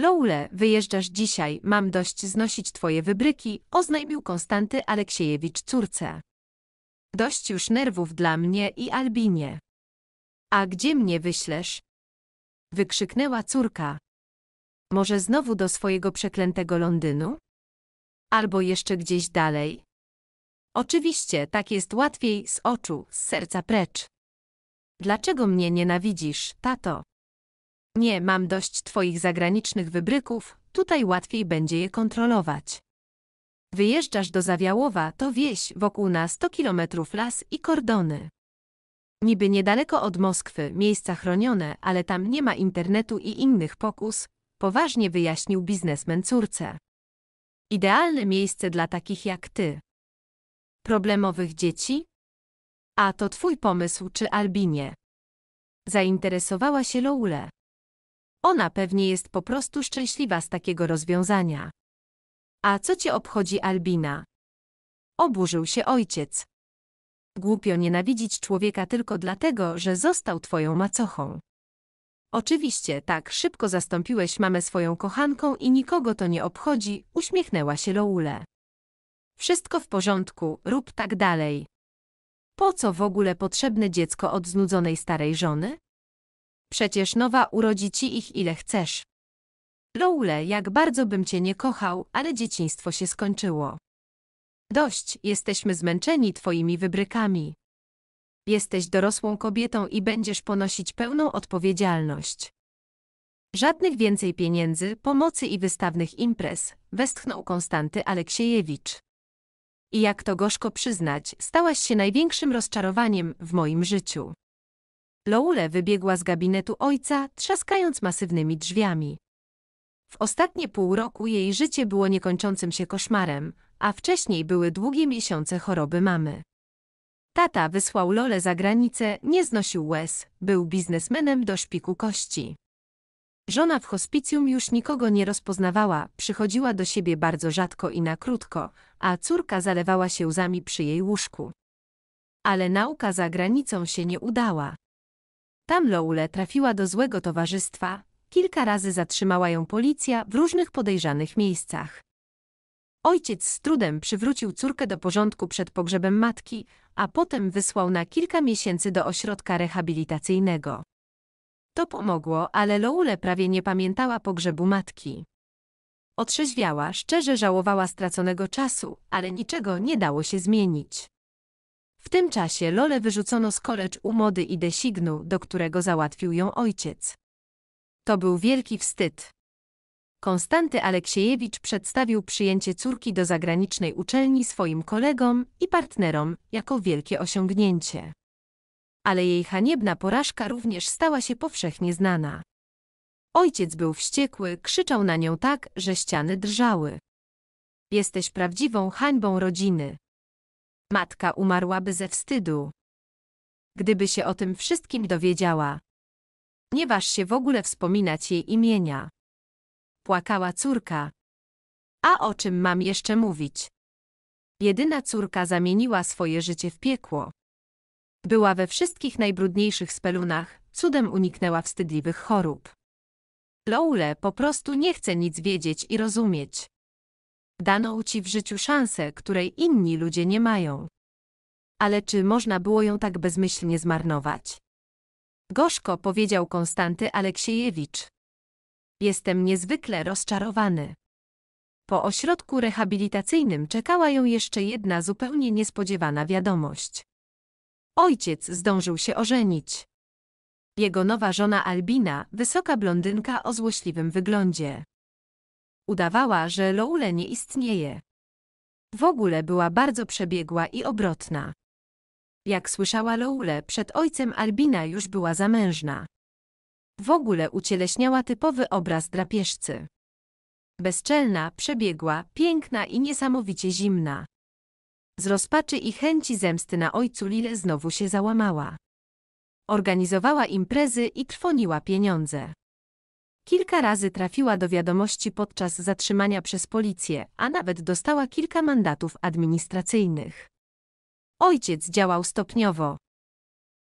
Loule, wyjeżdżasz dzisiaj, mam dość znosić twoje wybryki, oznajmił Konstanty Aleksiejewicz córce. Dość już nerwów dla mnie i Albinie. A gdzie mnie wyślesz? Wykrzyknęła córka. Może znowu do swojego przeklętego Londynu? Albo jeszcze gdzieś dalej? Oczywiście, tak jest łatwiej z oczu, z serca precz. Dlaczego mnie nienawidzisz, tato? Nie, mam dość twoich zagranicznych wybryków, tutaj łatwiej będzie je kontrolować. Wyjeżdżasz do Zawiałowa, to wieś, wokół nas 100 kilometrów las i kordony. Niby niedaleko od Moskwy, miejsca chronione, ale tam nie ma internetu i innych pokus, poważnie wyjaśnił biznesmen córce. Idealne miejsce dla takich jak ty. Problemowych dzieci? A to twój pomysł czy Albinie? Zainteresowała się Loule. Ona pewnie jest po prostu szczęśliwa z takiego rozwiązania. A co cię obchodzi Albina? Oburzył się ojciec. Głupio nienawidzić człowieka tylko dlatego, że został twoją macochą. Oczywiście, tak szybko zastąpiłeś mamę swoją kochanką i nikogo to nie obchodzi, uśmiechnęła się Loule. Wszystko w porządku, rób tak dalej. Po co w ogóle potrzebne dziecko od znudzonej starej żony? Przecież nowa urodzi ci ich ile chcesz. Lowle, jak bardzo bym cię nie kochał, ale dzieciństwo się skończyło. Dość, jesteśmy zmęczeni twoimi wybrykami. Jesteś dorosłą kobietą i będziesz ponosić pełną odpowiedzialność. Żadnych więcej pieniędzy, pomocy i wystawnych imprez, westchnął Konstanty Aleksiejewicz. I jak to gorzko przyznać, stałaś się największym rozczarowaniem w moim życiu. Loule wybiegła z gabinetu ojca, trzaskając masywnymi drzwiami. W ostatnie pół roku jej życie było niekończącym się koszmarem, a wcześniej były długie miesiące choroby mamy. Tata wysłał Lole za granicę, nie znosił łez, był biznesmenem do szpiku kości. Żona w hospicjum już nikogo nie rozpoznawała, przychodziła do siebie bardzo rzadko i na krótko, a córka zalewała się łzami przy jej łóżku. Ale nauka za granicą się nie udała. Tam Loule trafiła do złego towarzystwa, kilka razy zatrzymała ją policja w różnych podejrzanych miejscach. Ojciec z trudem przywrócił córkę do porządku przed pogrzebem matki, a potem wysłał na kilka miesięcy do ośrodka rehabilitacyjnego. To pomogło, ale Loule prawie nie pamiętała pogrzebu matki. Otrzeźwiała, szczerze żałowała straconego czasu, ale niczego nie dało się zmienić. W tym czasie Lole wyrzucono z kolecz u mody i designu, do którego załatwił ją ojciec. To był wielki wstyd. Konstanty Aleksiejewicz przedstawił przyjęcie córki do zagranicznej uczelni swoim kolegom i partnerom jako wielkie osiągnięcie. Ale jej haniebna porażka również stała się powszechnie znana. Ojciec był wściekły, krzyczał na nią tak, że ściany drżały. Jesteś prawdziwą hańbą rodziny. Matka umarłaby ze wstydu. Gdyby się o tym wszystkim dowiedziała. Nie waż się w ogóle wspominać jej imienia. Płakała córka. A o czym mam jeszcze mówić? Jedyna córka zamieniła swoje życie w piekło. Była we wszystkich najbrudniejszych spelunach, cudem uniknęła wstydliwych chorób. Loule po prostu nie chce nic wiedzieć i rozumieć. Dano ci w życiu szansę, której inni ludzie nie mają. Ale czy można było ją tak bezmyślnie zmarnować? Gorzko powiedział Konstanty Aleksiejewicz. Jestem niezwykle rozczarowany. Po ośrodku rehabilitacyjnym czekała ją jeszcze jedna zupełnie niespodziewana wiadomość. Ojciec zdążył się ożenić. Jego nowa żona Albina, wysoka blondynka o złośliwym wyglądzie. Udawała, że Loule nie istnieje. W ogóle była bardzo przebiegła i obrotna. Jak słyszała Loule, przed ojcem Albina już była zamężna. W ogóle ucieleśniała typowy obraz drapieżcy. Bezczelna, przebiegła, piękna i niesamowicie zimna. Z rozpaczy i chęci zemsty na ojcu Lile znowu się załamała. Organizowała imprezy i trwoniła pieniądze. Kilka razy trafiła do wiadomości podczas zatrzymania przez policję, a nawet dostała kilka mandatów administracyjnych. Ojciec działał stopniowo.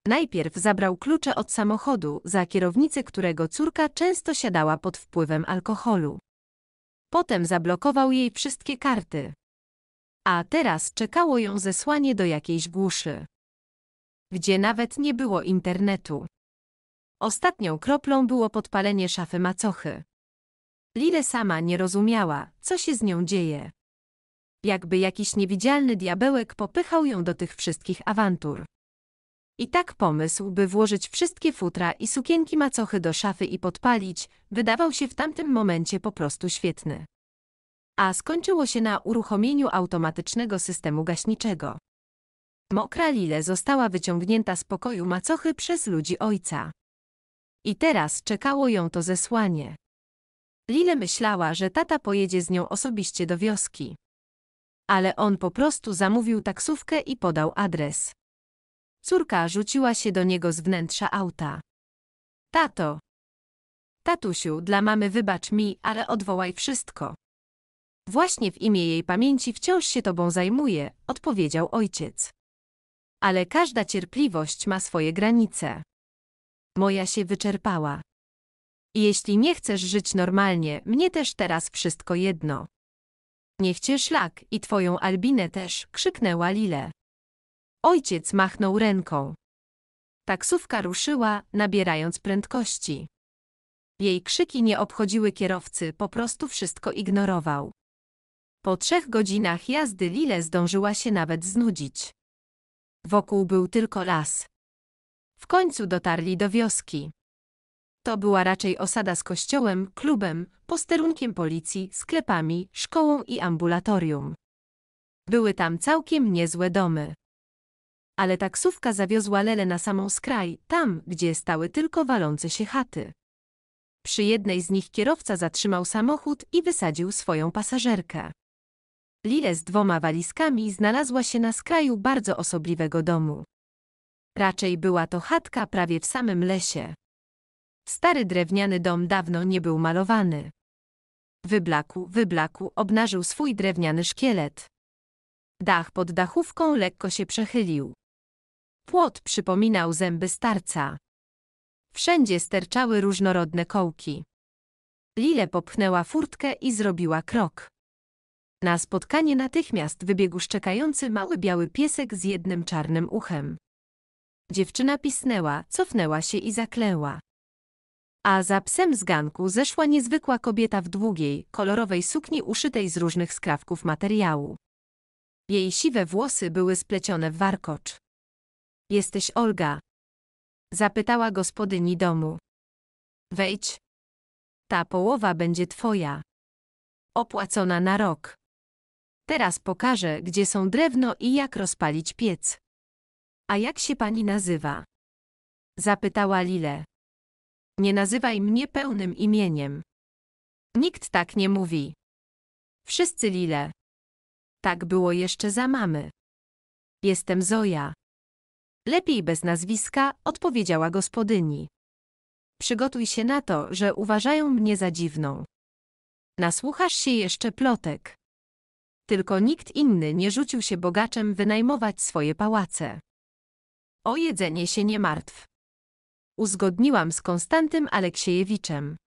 Najpierw zabrał klucze od samochodu, za kierownicę którego córka często siadała pod wpływem alkoholu. Potem zablokował jej wszystkie karty. A teraz czekało ją zesłanie do jakiejś głuszy, gdzie nawet nie było internetu. Ostatnią kroplą było podpalenie szafy macochy. Lile sama nie rozumiała, co się z nią dzieje. Jakby jakiś niewidzialny diabełek popychał ją do tych wszystkich awantur. I tak pomysł, by włożyć wszystkie futra i sukienki macochy do szafy i podpalić, wydawał się w tamtym momencie po prostu świetny. A skończyło się na uruchomieniu automatycznego systemu gaśniczego. Mokra Lile została wyciągnięta z pokoju macochy przez ludzi ojca. I teraz czekało ją to zesłanie. Lile myślała, że tata pojedzie z nią osobiście do wioski. Ale on po prostu zamówił taksówkę i podał adres. Córka rzuciła się do niego z wnętrza auta. Tato. Tatusiu, dla mamy wybacz mi, ale odwołaj wszystko. Właśnie w imię jej pamięci wciąż się tobą zajmuję, odpowiedział ojciec. Ale każda cierpliwość ma swoje granice. Moja się wyczerpała. Jeśli nie chcesz żyć normalnie, mnie też teraz wszystko jedno. Niech cię szlak i twoją albinę też, krzyknęła Lile. Ojciec machnął ręką. Taksówka ruszyła, nabierając prędkości. Jej krzyki nie obchodziły kierowcy, po prostu wszystko ignorował. Po trzech godzinach jazdy Lile zdążyła się nawet znudzić. Wokół był tylko las, w końcu dotarli do wioski. To była raczej osada z kościołem, klubem, posterunkiem policji, sklepami, szkołą i ambulatorium. Były tam całkiem niezłe domy. Ale taksówka zawiozła Lele na samą skraj, tam, gdzie stały tylko walące się chaty. Przy jednej z nich kierowca zatrzymał samochód i wysadził swoją pasażerkę. Lile z dwoma walizkami znalazła się na skraju bardzo osobliwego domu. Raczej była to chatka prawie w samym lesie. Stary drewniany dom dawno nie był malowany. Wyblaku, wyblaku, obnażył swój drewniany szkielet. Dach pod dachówką lekko się przechylił. Płot przypominał zęby starca. Wszędzie sterczały różnorodne kołki. Lile popchnęła furtkę i zrobiła krok. Na spotkanie natychmiast wybiegł szczekający mały biały piesek z jednym czarnym uchem. Dziewczyna pisnęła, cofnęła się i zaklęła. A za psem z ganku zeszła niezwykła kobieta w długiej, kolorowej sukni uszytej z różnych skrawków materiału. Jej siwe włosy były splecione w warkocz. Jesteś Olga? Zapytała gospodyni domu. Wejdź. Ta połowa będzie twoja. Opłacona na rok. Teraz pokażę, gdzie są drewno i jak rozpalić piec. A jak się pani nazywa? Zapytała Lile. Nie nazywaj mnie pełnym imieniem. Nikt tak nie mówi. Wszyscy Lile. Tak było jeszcze za mamy. Jestem Zoja. Lepiej bez nazwiska, odpowiedziała gospodyni. Przygotuj się na to, że uważają mnie za dziwną. Nasłuchasz się jeszcze plotek. Tylko nikt inny nie rzucił się bogaczem wynajmować swoje pałace. O jedzenie się nie martw. Uzgodniłam z Konstantym Aleksiejewiczem.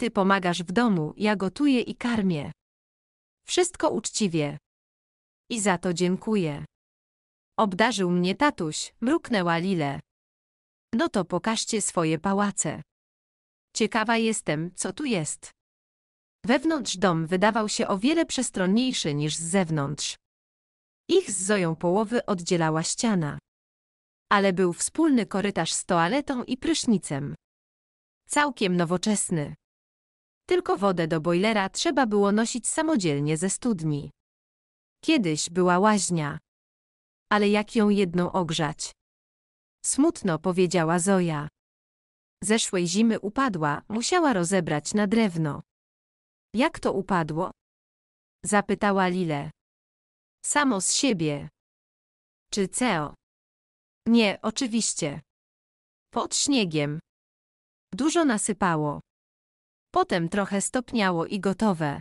Ty pomagasz w domu, ja gotuję i karmię. Wszystko uczciwie. I za to dziękuję. Obdarzył mnie tatuś, mruknęła Lile. No to pokażcie swoje pałace. Ciekawa jestem, co tu jest. Wewnątrz dom wydawał się o wiele przestronniejszy niż z zewnątrz. Ich z Zoją połowy oddzielała ściana ale był wspólny korytarz z toaletą i prysznicem. Całkiem nowoczesny. Tylko wodę do bojlera trzeba było nosić samodzielnie ze studni. Kiedyś była łaźnia. Ale jak ją jedną ogrzać? Smutno powiedziała Zoja. Zeszłej zimy upadła, musiała rozebrać na drewno. Jak to upadło? Zapytała Lile. Samo z siebie. Czy Ceo? Nie, oczywiście. Pod śniegiem. Dużo nasypało. Potem trochę stopniało i gotowe.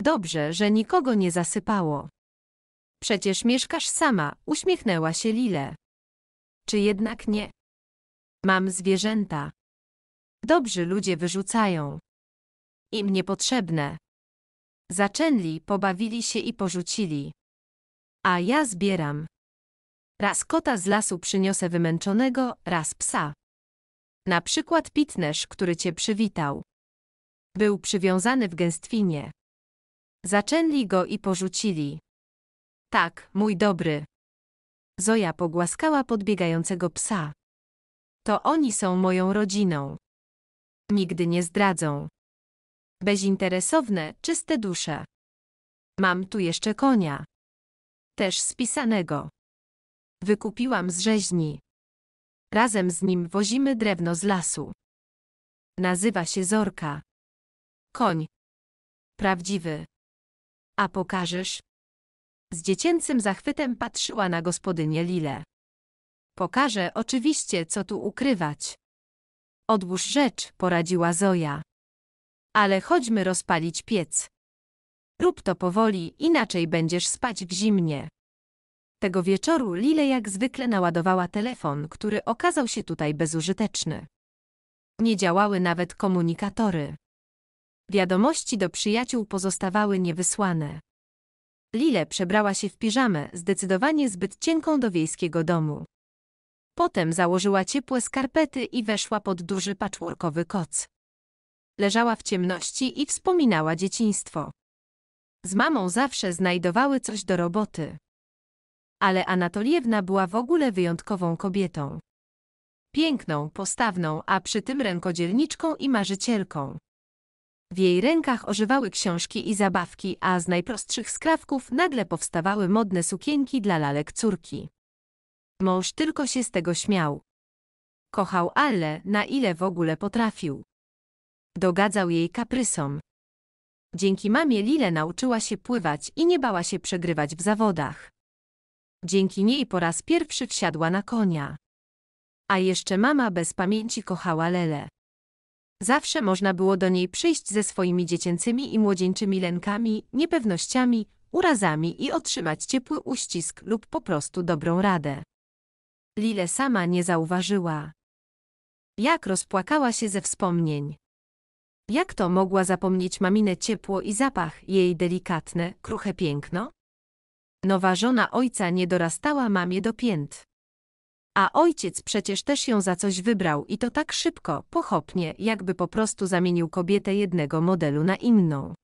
Dobrze, że nikogo nie zasypało. Przecież mieszkasz sama, uśmiechnęła się Lile. Czy jednak nie? Mam zwierzęta. Dobrzy ludzie wyrzucają. Im niepotrzebne. Zaczęli, pobawili się i porzucili. A ja zbieram. Raz kota z lasu przyniosę wymęczonego, raz psa. Na przykład Pitnesz, który cię przywitał. Był przywiązany w gęstwinie. Zaczęli go i porzucili. Tak, mój dobry. Zoja pogłaskała podbiegającego psa. To oni są moją rodziną. Nigdy nie zdradzą. Bezinteresowne, czyste dusze. Mam tu jeszcze konia. Też spisanego. Wykupiłam z rzeźni. Razem z nim wozimy drewno z lasu. Nazywa się Zorka. Koń. Prawdziwy. A pokażesz? Z dziecięcym zachwytem patrzyła na gospodynię Lilę. Pokażę oczywiście, co tu ukrywać. Odłóż rzecz, poradziła Zoja. Ale chodźmy rozpalić piec. Rób to powoli, inaczej będziesz spać w zimnie. Tego wieczoru Lile jak zwykle naładowała telefon, który okazał się tutaj bezużyteczny. Nie działały nawet komunikatory. Wiadomości do przyjaciół pozostawały niewysłane. Lile przebrała się w piżamę, zdecydowanie zbyt cienką do wiejskiego domu. Potem założyła ciepłe skarpety i weszła pod duży patchworkowy koc. Leżała w ciemności i wspominała dzieciństwo. Z mamą zawsze znajdowały coś do roboty ale Anatoliewna była w ogóle wyjątkową kobietą. Piękną, postawną, a przy tym rękodzielniczką i marzycielką. W jej rękach ożywały książki i zabawki, a z najprostszych skrawków nagle powstawały modne sukienki dla lalek córki. Mąż tylko się z tego śmiał. Kochał Allę, na ile w ogóle potrafił. Dogadzał jej kaprysom. Dzięki mamie Lile nauczyła się pływać i nie bała się przegrywać w zawodach. Dzięki niej po raz pierwszy wsiadła na konia. A jeszcze mama bez pamięci kochała Lele. Zawsze można było do niej przyjść ze swoimi dziecięcymi i młodzieńczymi lękami, niepewnościami, urazami i otrzymać ciepły uścisk lub po prostu dobrą radę. Lile sama nie zauważyła. Jak rozpłakała się ze wspomnień. Jak to mogła zapomnieć maminę ciepło i zapach, jej delikatne, kruche piękno? nowa żona ojca nie dorastała mamie do pięt. A ojciec przecież też ją za coś wybrał i to tak szybko, pochopnie, jakby po prostu zamienił kobietę jednego modelu na inną.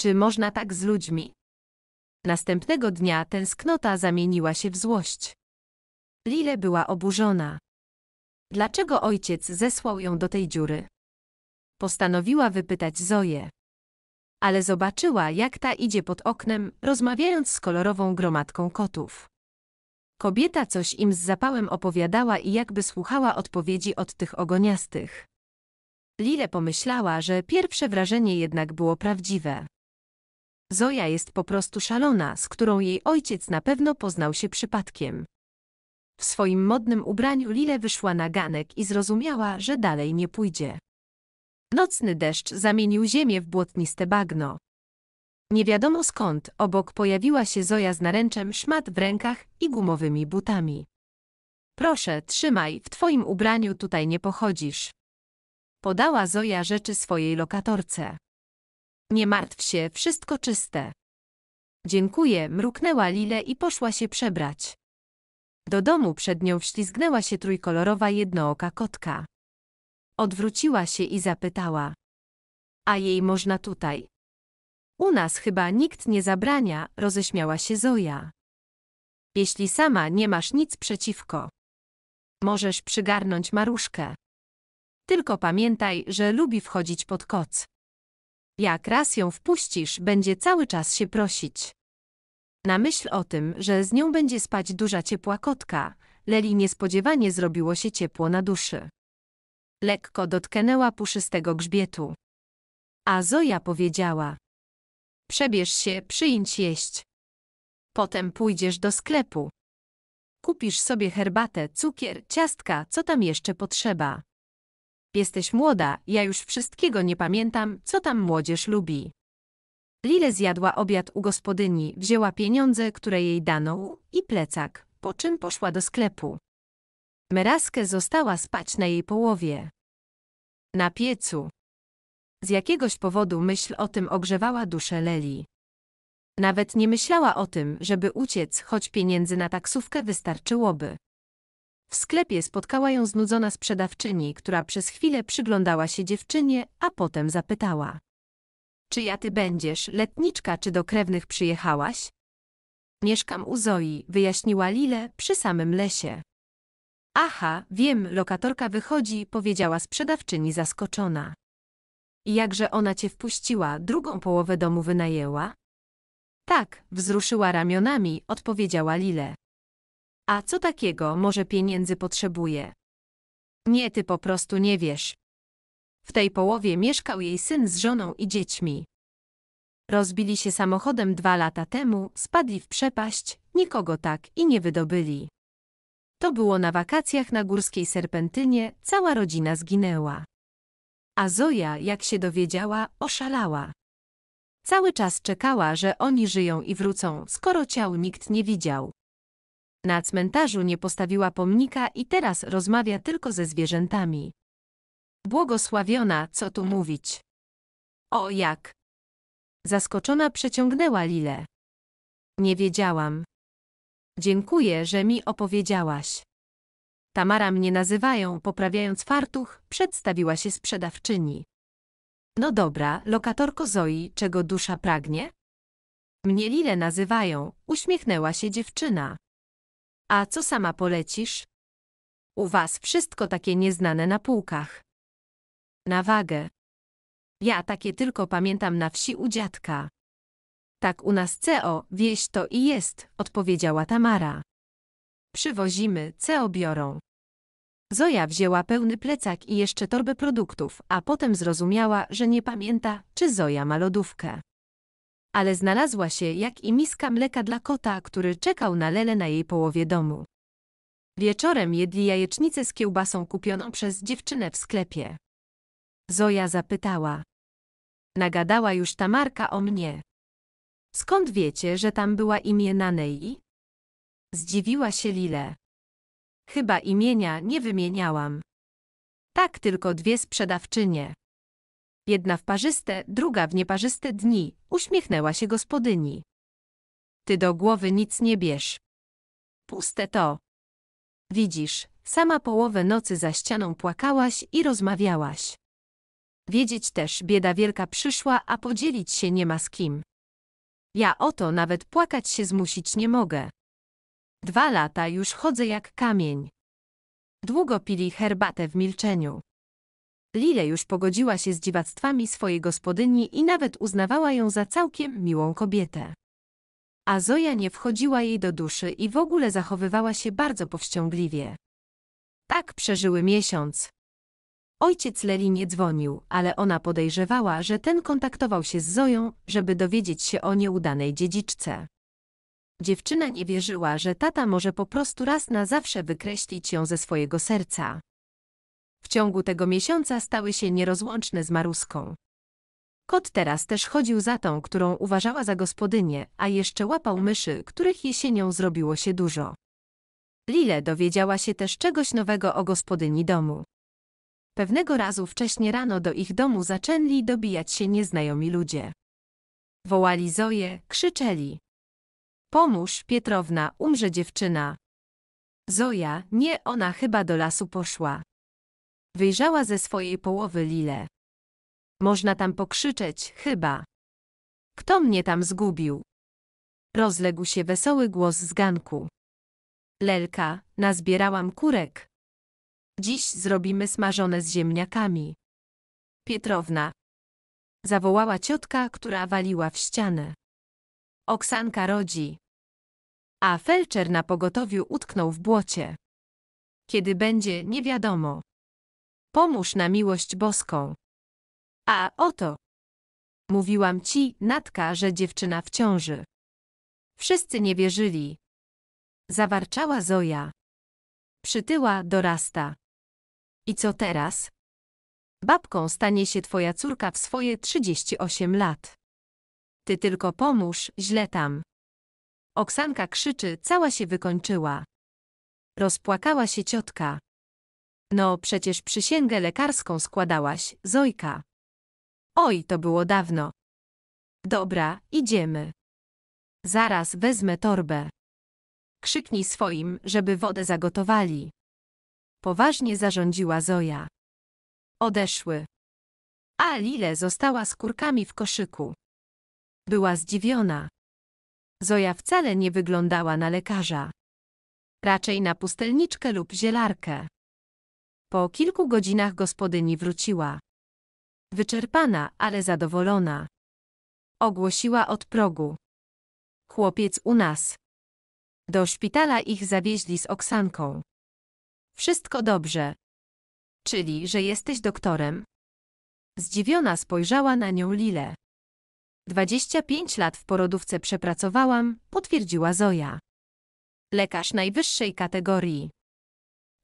Czy można tak z ludźmi? Następnego dnia tęsknota zamieniła się w złość. Lile była oburzona. Dlaczego ojciec zesłał ją do tej dziury? Postanowiła wypytać Zoję ale zobaczyła, jak ta idzie pod oknem, rozmawiając z kolorową gromadką kotów. Kobieta coś im z zapałem opowiadała i jakby słuchała odpowiedzi od tych ogoniastych. Lile pomyślała, że pierwsze wrażenie jednak było prawdziwe. Zoja jest po prostu szalona, z którą jej ojciec na pewno poznał się przypadkiem. W swoim modnym ubraniu Lile wyszła na ganek i zrozumiała, że dalej nie pójdzie. Nocny deszcz zamienił ziemię w błotniste bagno. Nie wiadomo skąd, obok pojawiła się Zoja z naręczem szmat w rękach i gumowymi butami. Proszę, trzymaj, w twoim ubraniu tutaj nie pochodzisz. Podała Zoja rzeczy swojej lokatorce. Nie martw się, wszystko czyste. Dziękuję, mruknęła Lile i poszła się przebrać. Do domu przed nią wślizgnęła się trójkolorowa jednooka kotka. Odwróciła się i zapytała. A jej można tutaj. U nas chyba nikt nie zabrania, roześmiała się Zoja. Jeśli sama nie masz nic przeciwko. Możesz przygarnąć Maruszkę. Tylko pamiętaj, że lubi wchodzić pod koc. Jak raz ją wpuścisz, będzie cały czas się prosić. Na myśl o tym, że z nią będzie spać duża ciepła kotka, Leli niespodziewanie zrobiło się ciepło na duszy. Lekko dotknęła puszystego grzbietu. A Zoja powiedziała. Przebierz się, przyjdź jeść. Potem pójdziesz do sklepu. Kupisz sobie herbatę, cukier, ciastka, co tam jeszcze potrzeba. Jesteś młoda, ja już wszystkiego nie pamiętam, co tam młodzież lubi. Lile zjadła obiad u gospodyni, wzięła pieniądze, które jej dano i plecak, po czym poszła do sklepu. Meraskę została spać na jej połowie. Na piecu. Z jakiegoś powodu myśl o tym ogrzewała duszę Leli. Nawet nie myślała o tym, żeby uciec, choć pieniędzy na taksówkę wystarczyłoby. W sklepie spotkała ją znudzona sprzedawczyni, która przez chwilę przyglądała się dziewczynie, a potem zapytała. ja ty będziesz, letniczka czy do krewnych przyjechałaś? Mieszkam u Zoi, wyjaśniła Lile, przy samym lesie. Aha, wiem, lokatorka wychodzi, powiedziała sprzedawczyni zaskoczona. Jakże ona cię wpuściła, drugą połowę domu wynajęła? Tak, wzruszyła ramionami, odpowiedziała Lile. A co takiego, może pieniędzy potrzebuje? Nie, ty po prostu nie wiesz. W tej połowie mieszkał jej syn z żoną i dziećmi. Rozbili się samochodem dwa lata temu, spadli w przepaść, nikogo tak i nie wydobyli. To było na wakacjach na górskiej serpentynie, cała rodzina zginęła. A Zoja, jak się dowiedziała, oszalała. Cały czas czekała, że oni żyją i wrócą, skoro ciał nikt nie widział. Na cmentarzu nie postawiła pomnika i teraz rozmawia tylko ze zwierzętami. Błogosławiona, co tu mówić. O jak! Zaskoczona przeciągnęła Lilę. Nie wiedziałam. Dziękuję, że mi opowiedziałaś. Tamara mnie nazywają, poprawiając fartuch, przedstawiła się sprzedawczyni. No dobra, lokatorko Zoi, czego dusza pragnie? Mnie Lile nazywają, uśmiechnęła się dziewczyna. A co sama polecisz? U was wszystko takie nieznane na półkach. Na wagę. Ja takie tylko pamiętam na wsi u dziadka. Tak u nas CEO, wieś to i jest, odpowiedziała Tamara. Przywozimy, CEO biorą. Zoja wzięła pełny plecak i jeszcze torbę produktów, a potem zrozumiała, że nie pamięta, czy Zoja ma lodówkę. Ale znalazła się jak i miska mleka dla kota, który czekał na Lele na jej połowie domu. Wieczorem jedli jajecznicę z kiełbasą kupioną przez dziewczynę w sklepie. Zoja zapytała. Nagadała już Tamarka o mnie. Skąd wiecie, że tam była imię Nanei? Zdziwiła się Lile. Chyba imienia nie wymieniałam. Tak tylko dwie sprzedawczynie. Jedna w parzyste, druga w nieparzyste dni, uśmiechnęła się gospodyni. Ty do głowy nic nie bierz. Puste to. Widzisz, sama połowę nocy za ścianą płakałaś i rozmawiałaś. Wiedzieć też bieda wielka przyszła, a podzielić się nie ma z kim. Ja o to nawet płakać się zmusić nie mogę. Dwa lata już chodzę jak kamień. Długo pili herbatę w milczeniu. Lile już pogodziła się z dziwactwami swojej gospodyni i nawet uznawała ją za całkiem miłą kobietę. A Zoja nie wchodziła jej do duszy i w ogóle zachowywała się bardzo powściągliwie. Tak przeżyły miesiąc. Ojciec Leli nie dzwonił, ale ona podejrzewała, że ten kontaktował się z Zoją, żeby dowiedzieć się o nieudanej dziedziczce. Dziewczyna nie wierzyła, że tata może po prostu raz na zawsze wykreślić ją ze swojego serca. W ciągu tego miesiąca stały się nierozłączne z Maruską. Kot teraz też chodził za tą, którą uważała za gospodynię, a jeszcze łapał myszy, których jesienią zrobiło się dużo. Lile dowiedziała się też czegoś nowego o gospodyni domu. Pewnego razu wcześnie rano do ich domu zaczęli dobijać się nieznajomi ludzie. Wołali Zoję, krzyczeli. Pomóż, Pietrowna, umrze dziewczyna. Zoja, nie, ona chyba do lasu poszła. Wyjrzała ze swojej połowy Lilę. Można tam pokrzyczeć, chyba. Kto mnie tam zgubił? Rozległ się wesoły głos z ganku. Lelka, nazbierałam kurek. Dziś zrobimy smażone z ziemniakami. Pietrowna. Zawołała ciotka, która waliła w ścianę. Oksanka rodzi. A felczer na pogotowiu utknął w błocie. Kiedy będzie, nie wiadomo. Pomóż na miłość boską. A oto. Mówiłam ci, Natka, że dziewczyna w ciąży. Wszyscy nie wierzyli. Zawarczała Zoja. Przytyła dorasta. I co teraz? Babką stanie się twoja córka w swoje 38 lat. Ty tylko pomóż, źle tam. Oksanka krzyczy, cała się wykończyła. Rozpłakała się ciotka. No przecież przysięgę lekarską składałaś, Zojka. Oj, to było dawno. Dobra, idziemy. Zaraz wezmę torbę. Krzyknij swoim, żeby wodę zagotowali. Poważnie zarządziła Zoja. Odeszły. A Lile została z kurkami w koszyku. Była zdziwiona. Zoja wcale nie wyglądała na lekarza. Raczej na pustelniczkę lub zielarkę. Po kilku godzinach gospodyni wróciła. Wyczerpana, ale zadowolona. Ogłosiła od progu. Chłopiec u nas. Do szpitala ich zawieźli z Oksanką. Wszystko dobrze. Czyli, że jesteś doktorem? Zdziwiona spojrzała na nią Lile. 25 lat w porodówce przepracowałam, potwierdziła Zoja. Lekarz najwyższej kategorii.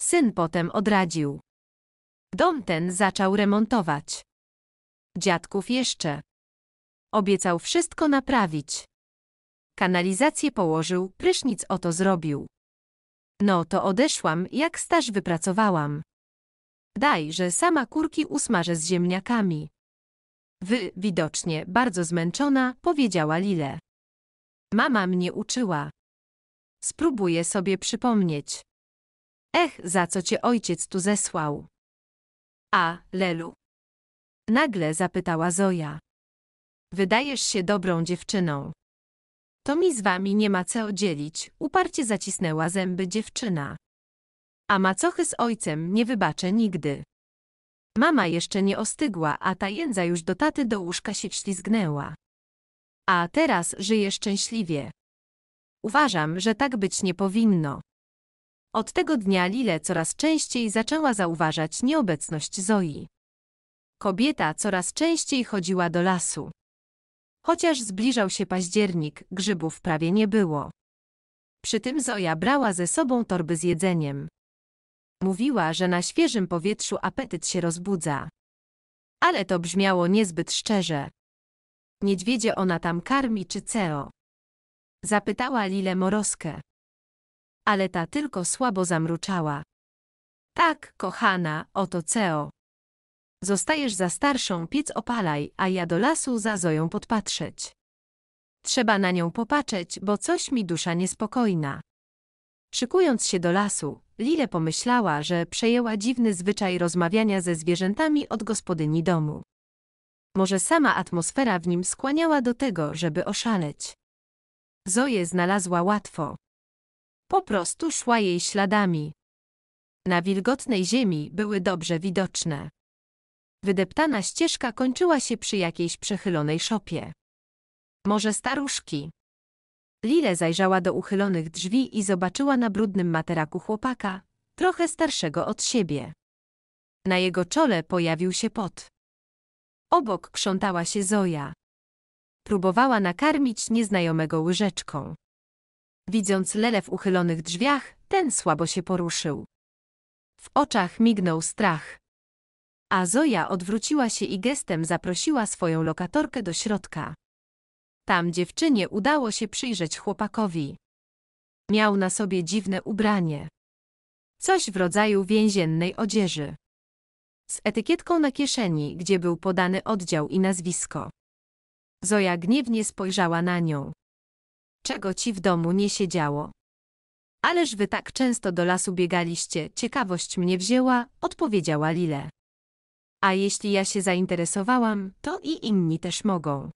Syn potem odradził. Dom ten zaczął remontować. Dziadków jeszcze. Obiecał wszystko naprawić. Kanalizację położył, prysznic oto zrobił. No to odeszłam, jak staż wypracowałam. Daj, że sama kurki usmażę z ziemniakami. Wy, widocznie, bardzo zmęczona, powiedziała Lile. Mama mnie uczyła. Spróbuję sobie przypomnieć. Ech, za co cię ojciec tu zesłał. A, Lelu. Nagle zapytała Zoja. Wydajesz się dobrą dziewczyną. To mi z wami nie ma co dzielić, uparcie zacisnęła zęby dziewczyna. A macochy z ojcem nie wybaczę nigdy. Mama jeszcze nie ostygła, a ta jędza już do taty do łóżka się wślizgnęła. A teraz żyje szczęśliwie. Uważam, że tak być nie powinno. Od tego dnia Lile coraz częściej zaczęła zauważać nieobecność Zoi. Kobieta coraz częściej chodziła do lasu. Chociaż zbliżał się październik, grzybów prawie nie było. Przy tym Zoja brała ze sobą torby z jedzeniem. Mówiła, że na świeżym powietrzu apetyt się rozbudza. Ale to brzmiało niezbyt szczerze. Niedźwiedzie ona tam karmi czy ceo? Zapytała Lilę Moroskę. Ale ta tylko słabo zamruczała. Tak, kochana, oto ceo. Zostajesz za starszą, piec opalaj, a ja do lasu za Zoją podpatrzeć. Trzeba na nią popatrzeć, bo coś mi dusza niespokojna. Szykując się do lasu, Lile pomyślała, że przejęła dziwny zwyczaj rozmawiania ze zwierzętami od gospodyni domu. Może sama atmosfera w nim skłaniała do tego, żeby oszaleć. Zoję znalazła łatwo. Po prostu szła jej śladami. Na wilgotnej ziemi były dobrze widoczne. Wydeptana ścieżka kończyła się przy jakiejś przechylonej szopie. Może staruszki. Lile zajrzała do uchylonych drzwi i zobaczyła na brudnym materaku chłopaka, trochę starszego od siebie. Na jego czole pojawił się pot. Obok krzątała się Zoja. Próbowała nakarmić nieznajomego łyżeczką. Widząc Lele w uchylonych drzwiach, ten słabo się poruszył. W oczach mignął strach. A Zoja odwróciła się i gestem zaprosiła swoją lokatorkę do środka. Tam dziewczynie udało się przyjrzeć chłopakowi. Miał na sobie dziwne ubranie. Coś w rodzaju więziennej odzieży. Z etykietką na kieszeni, gdzie był podany oddział i nazwisko. Zoja gniewnie spojrzała na nią. Czego ci w domu nie siedziało? Ależ wy tak często do lasu biegaliście, ciekawość mnie wzięła, odpowiedziała Lile. A jeśli ja się zainteresowałam, to i inni też mogą.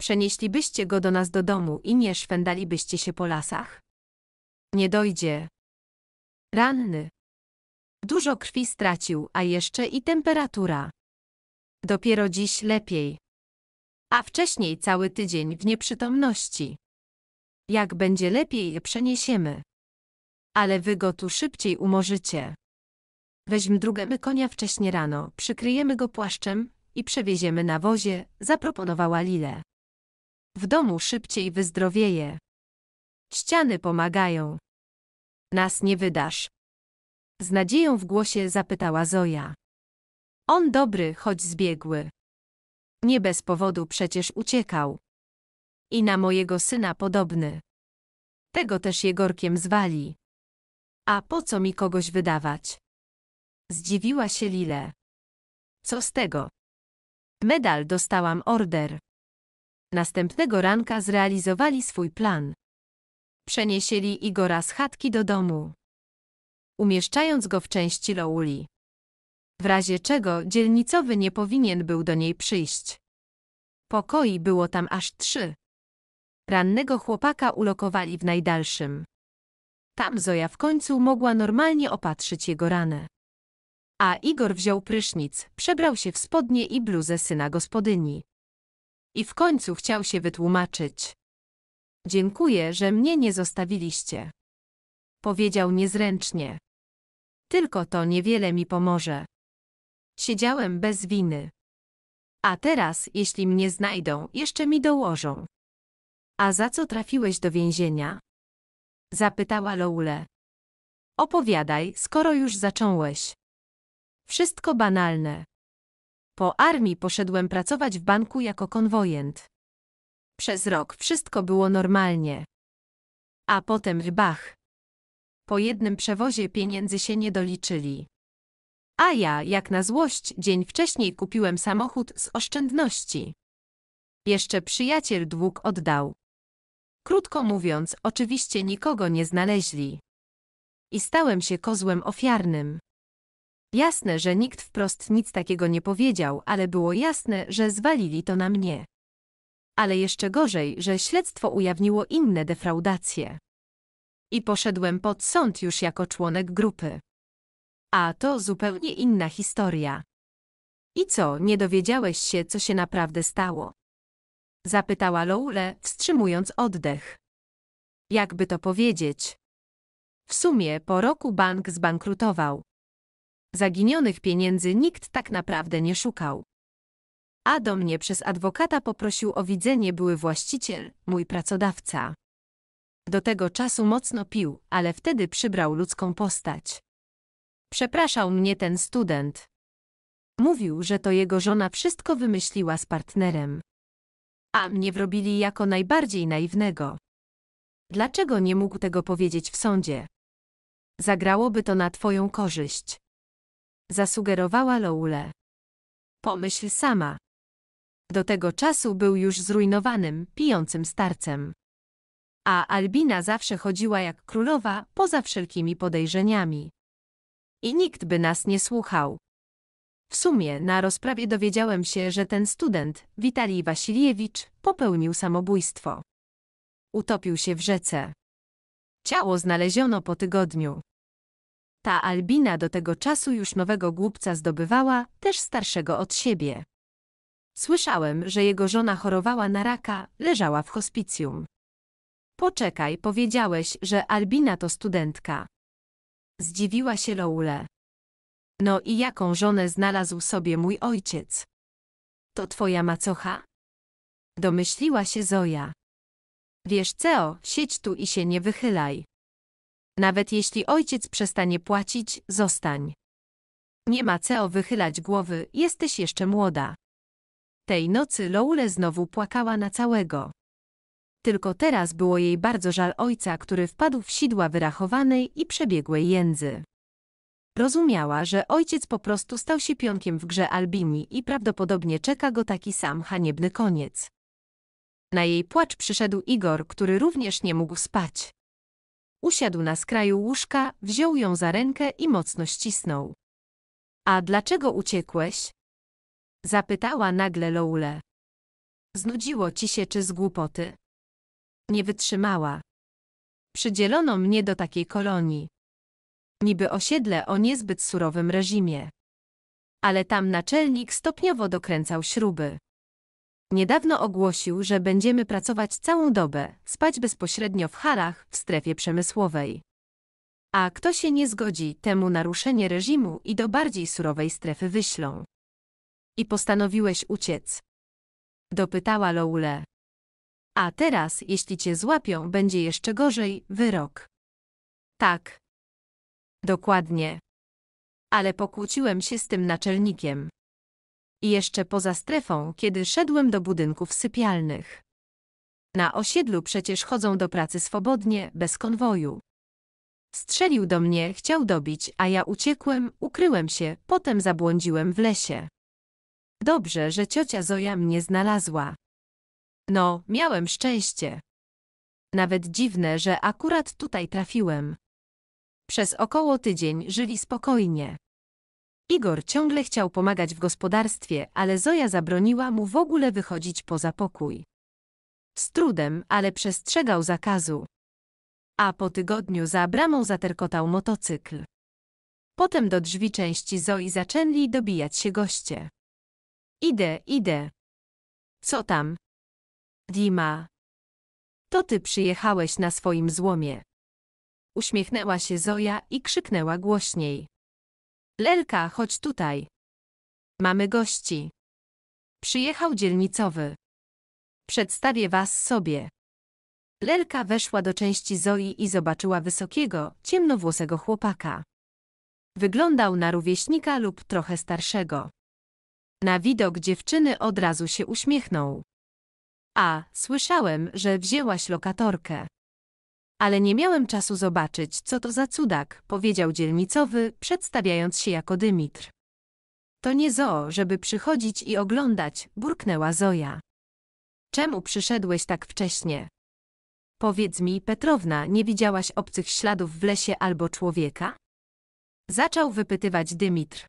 Przenieślibyście go do nas do domu i nie szwendalibyście się po lasach? Nie dojdzie. Ranny. Dużo krwi stracił, a jeszcze i temperatura. Dopiero dziś lepiej. A wcześniej cały tydzień w nieprzytomności. Jak będzie lepiej, przeniesiemy. Ale wy go tu szybciej umorzycie. Weźmy my konia wcześnie rano, przykryjemy go płaszczem i przewieziemy na wozie, zaproponowała Lile. W domu szybciej wyzdrowieje. Ściany pomagają. Nas nie wydasz. Z nadzieją w głosie zapytała Zoja. On dobry, choć zbiegły. Nie bez powodu przecież uciekał. I na mojego syna podobny. Tego też Jegorkiem zwali. A po co mi kogoś wydawać? Zdziwiła się Lile. Co z tego? Medal dostałam order. Następnego ranka zrealizowali swój plan. Przeniesieli Igora z chatki do domu, umieszczając go w części Louli. W razie czego dzielnicowy nie powinien był do niej przyjść. Pokoi było tam aż trzy. Rannego chłopaka ulokowali w najdalszym. Tam Zoja w końcu mogła normalnie opatrzyć jego ranę a Igor wziął prysznic, przebrał się w spodnie i bluzę syna gospodyni. I w końcu chciał się wytłumaczyć. Dziękuję, że mnie nie zostawiliście. Powiedział niezręcznie. Tylko to niewiele mi pomoże. Siedziałem bez winy. A teraz, jeśli mnie znajdą, jeszcze mi dołożą. A za co trafiłeś do więzienia? Zapytała Loule. Opowiadaj, skoro już zacząłeś. Wszystko banalne. Po armii poszedłem pracować w banku jako konwojent. Przez rok wszystko było normalnie. A potem bach. Po jednym przewozie pieniędzy się nie doliczyli. A ja, jak na złość, dzień wcześniej kupiłem samochód z oszczędności. Jeszcze przyjaciel dług oddał. Krótko mówiąc, oczywiście nikogo nie znaleźli. I stałem się kozłem ofiarnym. Jasne, że nikt wprost nic takiego nie powiedział, ale było jasne, że zwalili to na mnie. Ale jeszcze gorzej, że śledztwo ujawniło inne defraudacje. I poszedłem pod sąd już jako członek grupy. A to zupełnie inna historia. I co, nie dowiedziałeś się, co się naprawdę stało? Zapytała Loule, wstrzymując oddech. Jakby to powiedzieć? W sumie po roku bank zbankrutował, Zaginionych pieniędzy nikt tak naprawdę nie szukał. A do mnie przez adwokata poprosił o widzenie były właściciel, mój pracodawca. Do tego czasu mocno pił, ale wtedy przybrał ludzką postać. Przepraszał mnie ten student. Mówił, że to jego żona wszystko wymyśliła z partnerem. A mnie wrobili jako najbardziej naiwnego. Dlaczego nie mógł tego powiedzieć w sądzie? Zagrałoby to na twoją korzyść zasugerowała Loule. Pomyśl sama. Do tego czasu był już zrujnowanym, pijącym starcem. A Albina zawsze chodziła jak królowa, poza wszelkimi podejrzeniami. I nikt by nas nie słuchał. W sumie na rozprawie dowiedziałem się, że ten student, Witalij Wasiliewicz, popełnił samobójstwo. Utopił się w rzece. Ciało znaleziono po tygodniu. Ta Albina do tego czasu już nowego głupca zdobywała, też starszego od siebie. Słyszałem, że jego żona chorowała na raka, leżała w hospicjum. Poczekaj, powiedziałeś, że Albina to studentka. Zdziwiła się Loule. No i jaką żonę znalazł sobie mój ojciec? To twoja macocha? Domyśliła się Zoja. Wiesz co, siedź tu i się nie wychylaj. Nawet jeśli ojciec przestanie płacić, zostań. Nie ma co wychylać głowy, jesteś jeszcze młoda. Tej nocy Loule znowu płakała na całego. Tylko teraz było jej bardzo żal ojca, który wpadł w sidła wyrachowanej i przebiegłej jędzy. Rozumiała, że ojciec po prostu stał się pionkiem w grze Albini i prawdopodobnie czeka go taki sam haniebny koniec. Na jej płacz przyszedł Igor, który również nie mógł spać. Usiadł na skraju łóżka, wziął ją za rękę i mocno ścisnął. A dlaczego uciekłeś? Zapytała nagle Loule. Znudziło ci się czy z głupoty? Nie wytrzymała. Przydzielono mnie do takiej kolonii. Niby osiedle o niezbyt surowym reżimie. Ale tam naczelnik stopniowo dokręcał śruby. Niedawno ogłosił, że będziemy pracować całą dobę, spać bezpośrednio w halach w strefie przemysłowej. A kto się nie zgodzi, temu naruszenie reżimu i do bardziej surowej strefy wyślą. I postanowiłeś uciec. Dopytała Loule. A teraz, jeśli cię złapią, będzie jeszcze gorzej, wyrok. Tak. Dokładnie. Ale pokłóciłem się z tym naczelnikiem i jeszcze poza strefą, kiedy szedłem do budynków sypialnych. Na osiedlu przecież chodzą do pracy swobodnie, bez konwoju. Strzelił do mnie, chciał dobić, a ja uciekłem, ukryłem się, potem zabłądziłem w lesie. Dobrze, że ciocia Zoja mnie znalazła. No, miałem szczęście. Nawet dziwne, że akurat tutaj trafiłem. Przez około tydzień żyli spokojnie. Igor ciągle chciał pomagać w gospodarstwie, ale Zoja zabroniła mu w ogóle wychodzić poza pokój. Z trudem, ale przestrzegał zakazu. A po tygodniu za bramą zaterkotał motocykl. Potem do drzwi części Zoi zaczęli dobijać się goście. Idę, idę. Co tam? Dima. To ty przyjechałeś na swoim złomie. Uśmiechnęła się Zoja i krzyknęła głośniej. Lelka, chodź tutaj. Mamy gości. Przyjechał dzielnicowy. Przedstawię was sobie. Lelka weszła do części Zoi i zobaczyła wysokiego, ciemnowłosego chłopaka. Wyglądał na rówieśnika lub trochę starszego. Na widok dziewczyny od razu się uśmiechnął. A, słyszałem, że wzięłaś lokatorkę. Ale nie miałem czasu zobaczyć, co to za cudak, powiedział dzielnicowy, przedstawiając się jako Dymitr. To nie zo, żeby przychodzić i oglądać, burknęła Zoja. Czemu przyszedłeś tak wcześnie? Powiedz mi, Petrowna, nie widziałaś obcych śladów w lesie albo człowieka? Zaczął wypytywać Dymitr.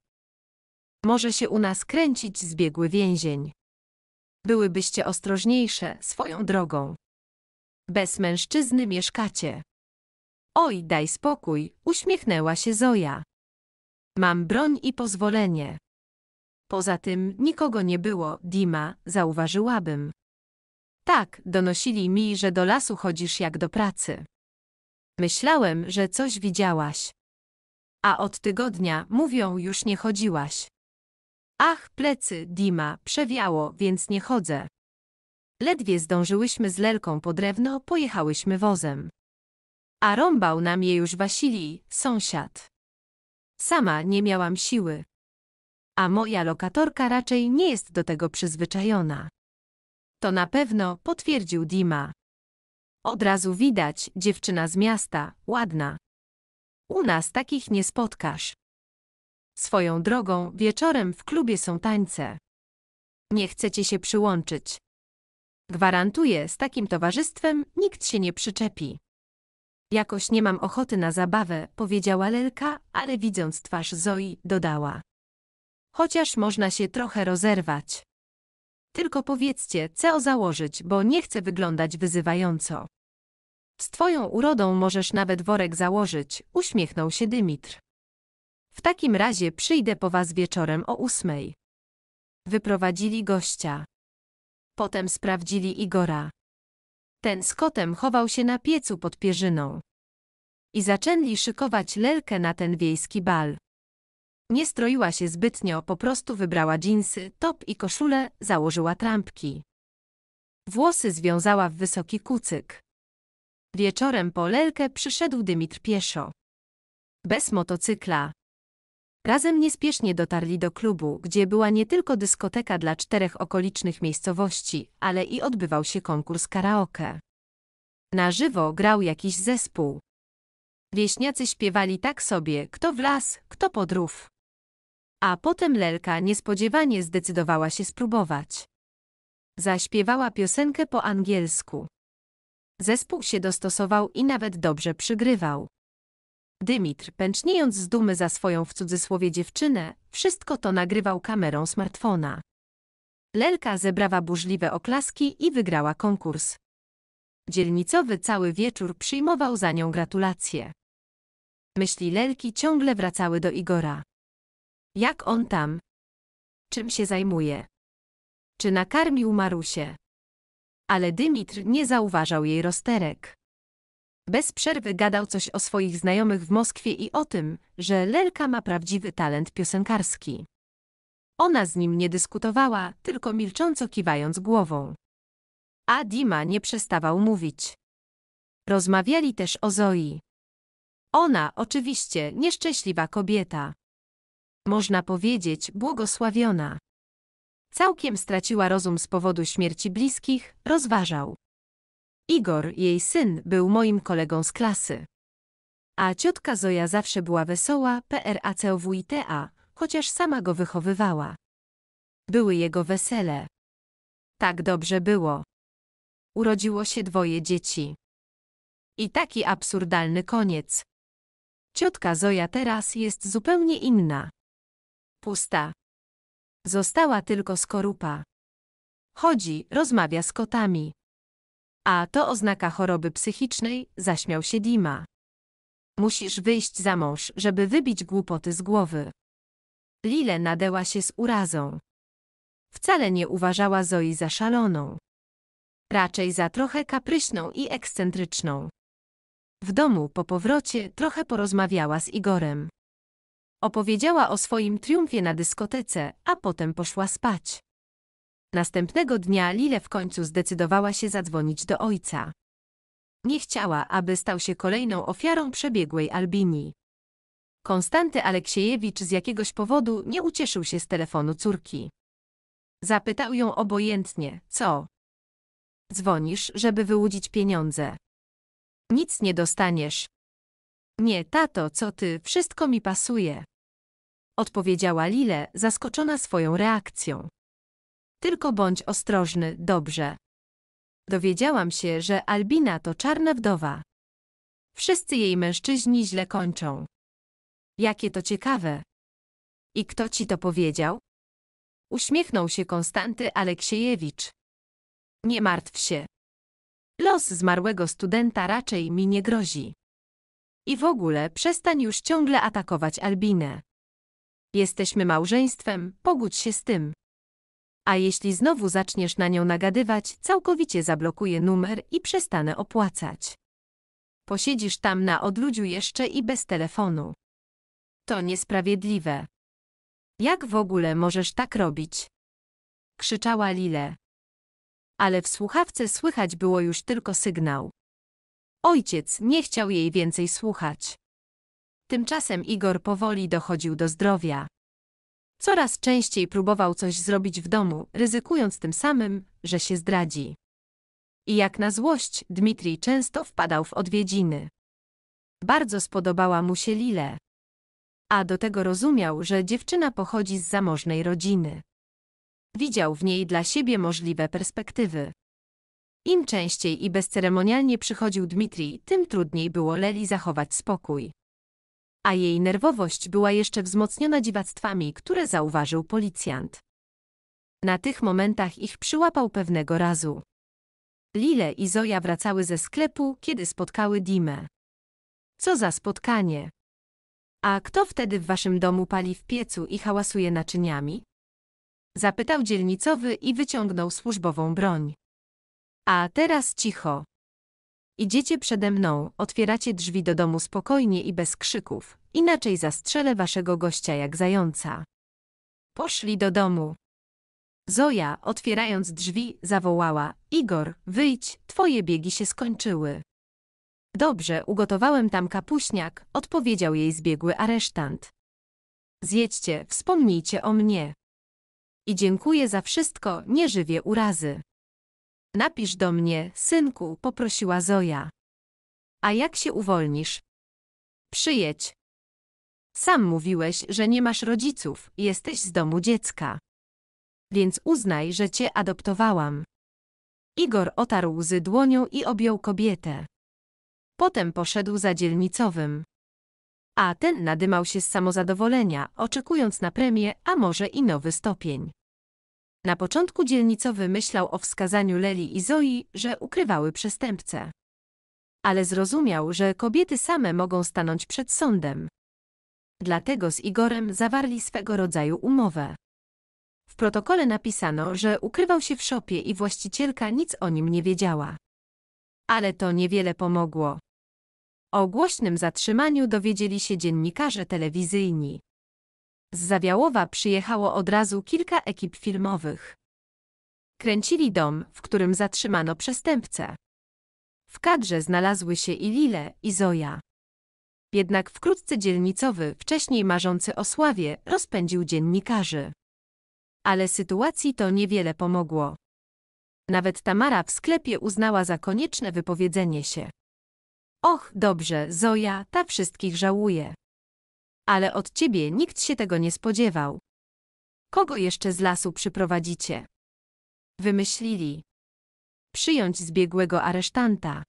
Może się u nas kręcić zbiegły więzień. Byłybyście ostrożniejsze swoją drogą. Bez mężczyzny mieszkacie. Oj, daj spokój, uśmiechnęła się Zoja. Mam broń i pozwolenie. Poza tym nikogo nie było, Dima, zauważyłabym. Tak, donosili mi, że do lasu chodzisz jak do pracy. Myślałem, że coś widziałaś. A od tygodnia, mówią, już nie chodziłaś. Ach, plecy, Dima, przewiało, więc nie chodzę. Ledwie zdążyłyśmy z Lelką po drewno, pojechałyśmy wozem. A rąbał nam je już Wasili, sąsiad. Sama nie miałam siły. A moja lokatorka raczej nie jest do tego przyzwyczajona. To na pewno, potwierdził Dima. Od razu widać, dziewczyna z miasta, ładna. U nas takich nie spotkasz. Swoją drogą, wieczorem w klubie są tańce. Nie chcecie się przyłączyć. Gwarantuję, z takim towarzystwem nikt się nie przyczepi. Jakoś nie mam ochoty na zabawę, powiedziała Lelka, ale widząc twarz Zoi, dodała. Chociaż można się trochę rozerwać. Tylko powiedzcie, co założyć, bo nie chcę wyglądać wyzywająco. Z twoją urodą możesz nawet worek założyć, uśmiechnął się Dymitr. W takim razie przyjdę po was wieczorem o ósmej. Wyprowadzili gościa. Potem sprawdzili Igora. Ten z kotem chował się na piecu pod pierzyną. I zaczęli szykować lelkę na ten wiejski bal. Nie stroiła się zbytnio, po prostu wybrała dżinsy, top i koszulę, założyła trampki. Włosy związała w wysoki kucyk. Wieczorem po lelkę przyszedł Dymitr pieszo. Bez motocykla. Razem niespiesznie dotarli do klubu, gdzie była nie tylko dyskoteka dla czterech okolicznych miejscowości, ale i odbywał się konkurs karaoke. Na żywo grał jakiś zespół. Wieśniacy śpiewali tak sobie, kto w las, kto pod A potem Lelka niespodziewanie zdecydowała się spróbować. Zaśpiewała piosenkę po angielsku. Zespół się dostosował i nawet dobrze przygrywał. Dymitr, pęczniejąc z dumy za swoją w cudzysłowie dziewczynę, wszystko to nagrywał kamerą smartfona. Lelka zebrała burzliwe oklaski i wygrała konkurs. Dzielnicowy cały wieczór przyjmował za nią gratulacje. Myśli Lelki ciągle wracały do Igora. Jak on tam? Czym się zajmuje? Czy nakarmił Marusię? Ale Dymitr nie zauważał jej rozterek. Bez przerwy gadał coś o swoich znajomych w Moskwie i o tym, że Lelka ma prawdziwy talent piosenkarski. Ona z nim nie dyskutowała, tylko milcząco kiwając głową. A Dima nie przestawał mówić. Rozmawiali też o Zoi. Ona, oczywiście, nieszczęśliwa kobieta. Można powiedzieć, błogosławiona. Całkiem straciła rozum z powodu śmierci bliskich, rozważał. Igor, jej syn, był moim kolegą z klasy. A ciotka Zoja zawsze była wesoła, pracowita, chociaż sama go wychowywała. Były jego wesele. Tak dobrze było. Urodziło się dwoje dzieci. I taki absurdalny koniec. Ciotka Zoja teraz jest zupełnie inna. Pusta. Została tylko skorupa. Chodzi, rozmawia z kotami. A to oznaka choroby psychicznej, zaśmiał się Dima. Musisz wyjść za mąż, żeby wybić głupoty z głowy. Lile nadeła się z urazą. Wcale nie uważała Zoi za szaloną. Raczej za trochę kapryśną i ekscentryczną. W domu po powrocie trochę porozmawiała z Igorem. Opowiedziała o swoim triumfie na dyskotece, a potem poszła spać. Następnego dnia Lile w końcu zdecydowała się zadzwonić do ojca. Nie chciała, aby stał się kolejną ofiarą przebiegłej Albinii. Konstanty Aleksiejewicz z jakiegoś powodu nie ucieszył się z telefonu córki. Zapytał ją obojętnie, co? Dzwonisz, żeby wyłudzić pieniądze. Nic nie dostaniesz. Nie, tato, co ty, wszystko mi pasuje. Odpowiedziała Lile, zaskoczona swoją reakcją. Tylko bądź ostrożny, dobrze. Dowiedziałam się, że Albina to czarna wdowa. Wszyscy jej mężczyźni źle kończą. Jakie to ciekawe. I kto ci to powiedział? Uśmiechnął się Konstanty Aleksiejewicz. Nie martw się. Los zmarłego studenta raczej mi nie grozi. I w ogóle przestań już ciągle atakować Albinę. Jesteśmy małżeństwem, pogódź się z tym. A jeśli znowu zaczniesz na nią nagadywać, całkowicie zablokuję numer i przestanę opłacać. Posiedzisz tam na odludziu jeszcze i bez telefonu. To niesprawiedliwe. Jak w ogóle możesz tak robić? Krzyczała Lile. Ale w słuchawce słychać było już tylko sygnał. Ojciec nie chciał jej więcej słuchać. Tymczasem Igor powoli dochodził do zdrowia. Coraz częściej próbował coś zrobić w domu, ryzykując tym samym, że się zdradzi. I jak na złość, Dmitrij często wpadał w odwiedziny. Bardzo spodobała mu się Lile. A do tego rozumiał, że dziewczyna pochodzi z zamożnej rodziny. Widział w niej dla siebie możliwe perspektywy. Im częściej i bezceremonialnie przychodził Dmitrij, tym trudniej było Leli zachować spokój a jej nerwowość była jeszcze wzmocniona dziwactwami, które zauważył policjant. Na tych momentach ich przyłapał pewnego razu. Lile i Zoja wracały ze sklepu, kiedy spotkały Dimę. Co za spotkanie! A kto wtedy w waszym domu pali w piecu i hałasuje naczyniami? Zapytał dzielnicowy i wyciągnął służbową broń. A teraz cicho. Idziecie przede mną, otwieracie drzwi do domu spokojnie i bez krzyków, inaczej zastrzelę waszego gościa jak zająca. Poszli do domu. Zoja, otwierając drzwi, zawołała: Igor, wyjdź, twoje biegi się skończyły. Dobrze, ugotowałem tam kapuśniak, odpowiedział jej zbiegły aresztant. Zjedźcie, wspomnijcie o mnie. I dziękuję za wszystko, nie żywię urazy. Napisz do mnie, synku, poprosiła Zoja. A jak się uwolnisz? Przyjedź. Sam mówiłeś, że nie masz rodziców, jesteś z domu dziecka. Więc uznaj, że cię adoptowałam. Igor otarł łzy dłonią i objął kobietę. Potem poszedł za dzielnicowym. A ten nadymał się z samozadowolenia, oczekując na premię, a może i nowy stopień. Na początku dzielnicowy myślał o wskazaniu Leli i Zoi, że ukrywały przestępcę. Ale zrozumiał, że kobiety same mogą stanąć przed sądem. Dlatego z Igorem zawarli swego rodzaju umowę. W protokole napisano, że ukrywał się w szopie i właścicielka nic o nim nie wiedziała. Ale to niewiele pomogło. O głośnym zatrzymaniu dowiedzieli się dziennikarze telewizyjni. Z Zawiałowa przyjechało od razu kilka ekip filmowych. Kręcili dom, w którym zatrzymano przestępcę. W kadrze znalazły się i Lile, i Zoja. Jednak wkrótce dzielnicowy, wcześniej marzący o sławie, rozpędził dziennikarzy. Ale sytuacji to niewiele pomogło. Nawet Tamara w sklepie uznała za konieczne wypowiedzenie się. Och, dobrze, Zoja, ta wszystkich żałuje ale od ciebie nikt się tego nie spodziewał. Kogo jeszcze z lasu przyprowadzicie? Wymyślili. Przyjąć zbiegłego aresztanta.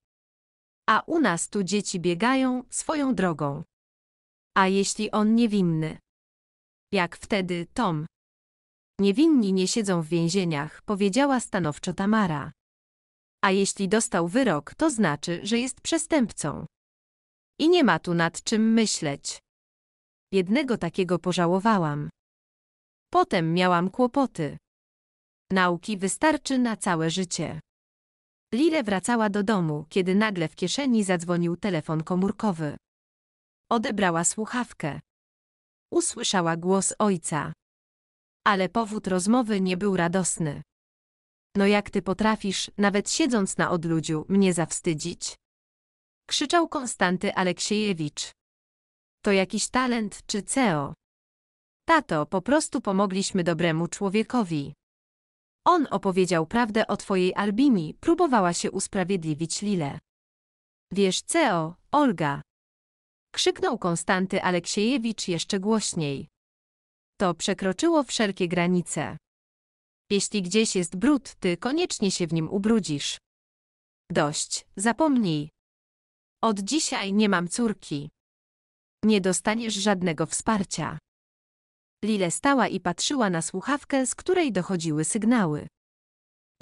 A u nas tu dzieci biegają swoją drogą. A jeśli on niewinny? Jak wtedy Tom? Niewinni nie siedzą w więzieniach, powiedziała stanowczo Tamara. A jeśli dostał wyrok, to znaczy, że jest przestępcą. I nie ma tu nad czym myśleć. Jednego takiego pożałowałam. Potem miałam kłopoty. Nauki wystarczy na całe życie. Lile wracała do domu, kiedy nagle w kieszeni zadzwonił telefon komórkowy. Odebrała słuchawkę. Usłyszała głos ojca. Ale powód rozmowy nie był radosny. No jak ty potrafisz, nawet siedząc na odludziu, mnie zawstydzić? Krzyczał Konstanty Aleksiejewicz to jakiś talent czy CEO. Tato, po prostu pomogliśmy dobremu człowiekowi. On opowiedział prawdę o twojej Albini, próbowała się usprawiedliwić Lile. Wiesz, CEO, Olga. Krzyknął Konstanty Aleksiejewicz jeszcze głośniej. To przekroczyło wszelkie granice. Jeśli gdzieś jest brud, ty koniecznie się w nim ubrudzisz. Dość, zapomnij. Od dzisiaj nie mam córki. Nie dostaniesz żadnego wsparcia. Lile stała i patrzyła na słuchawkę, z której dochodziły sygnały.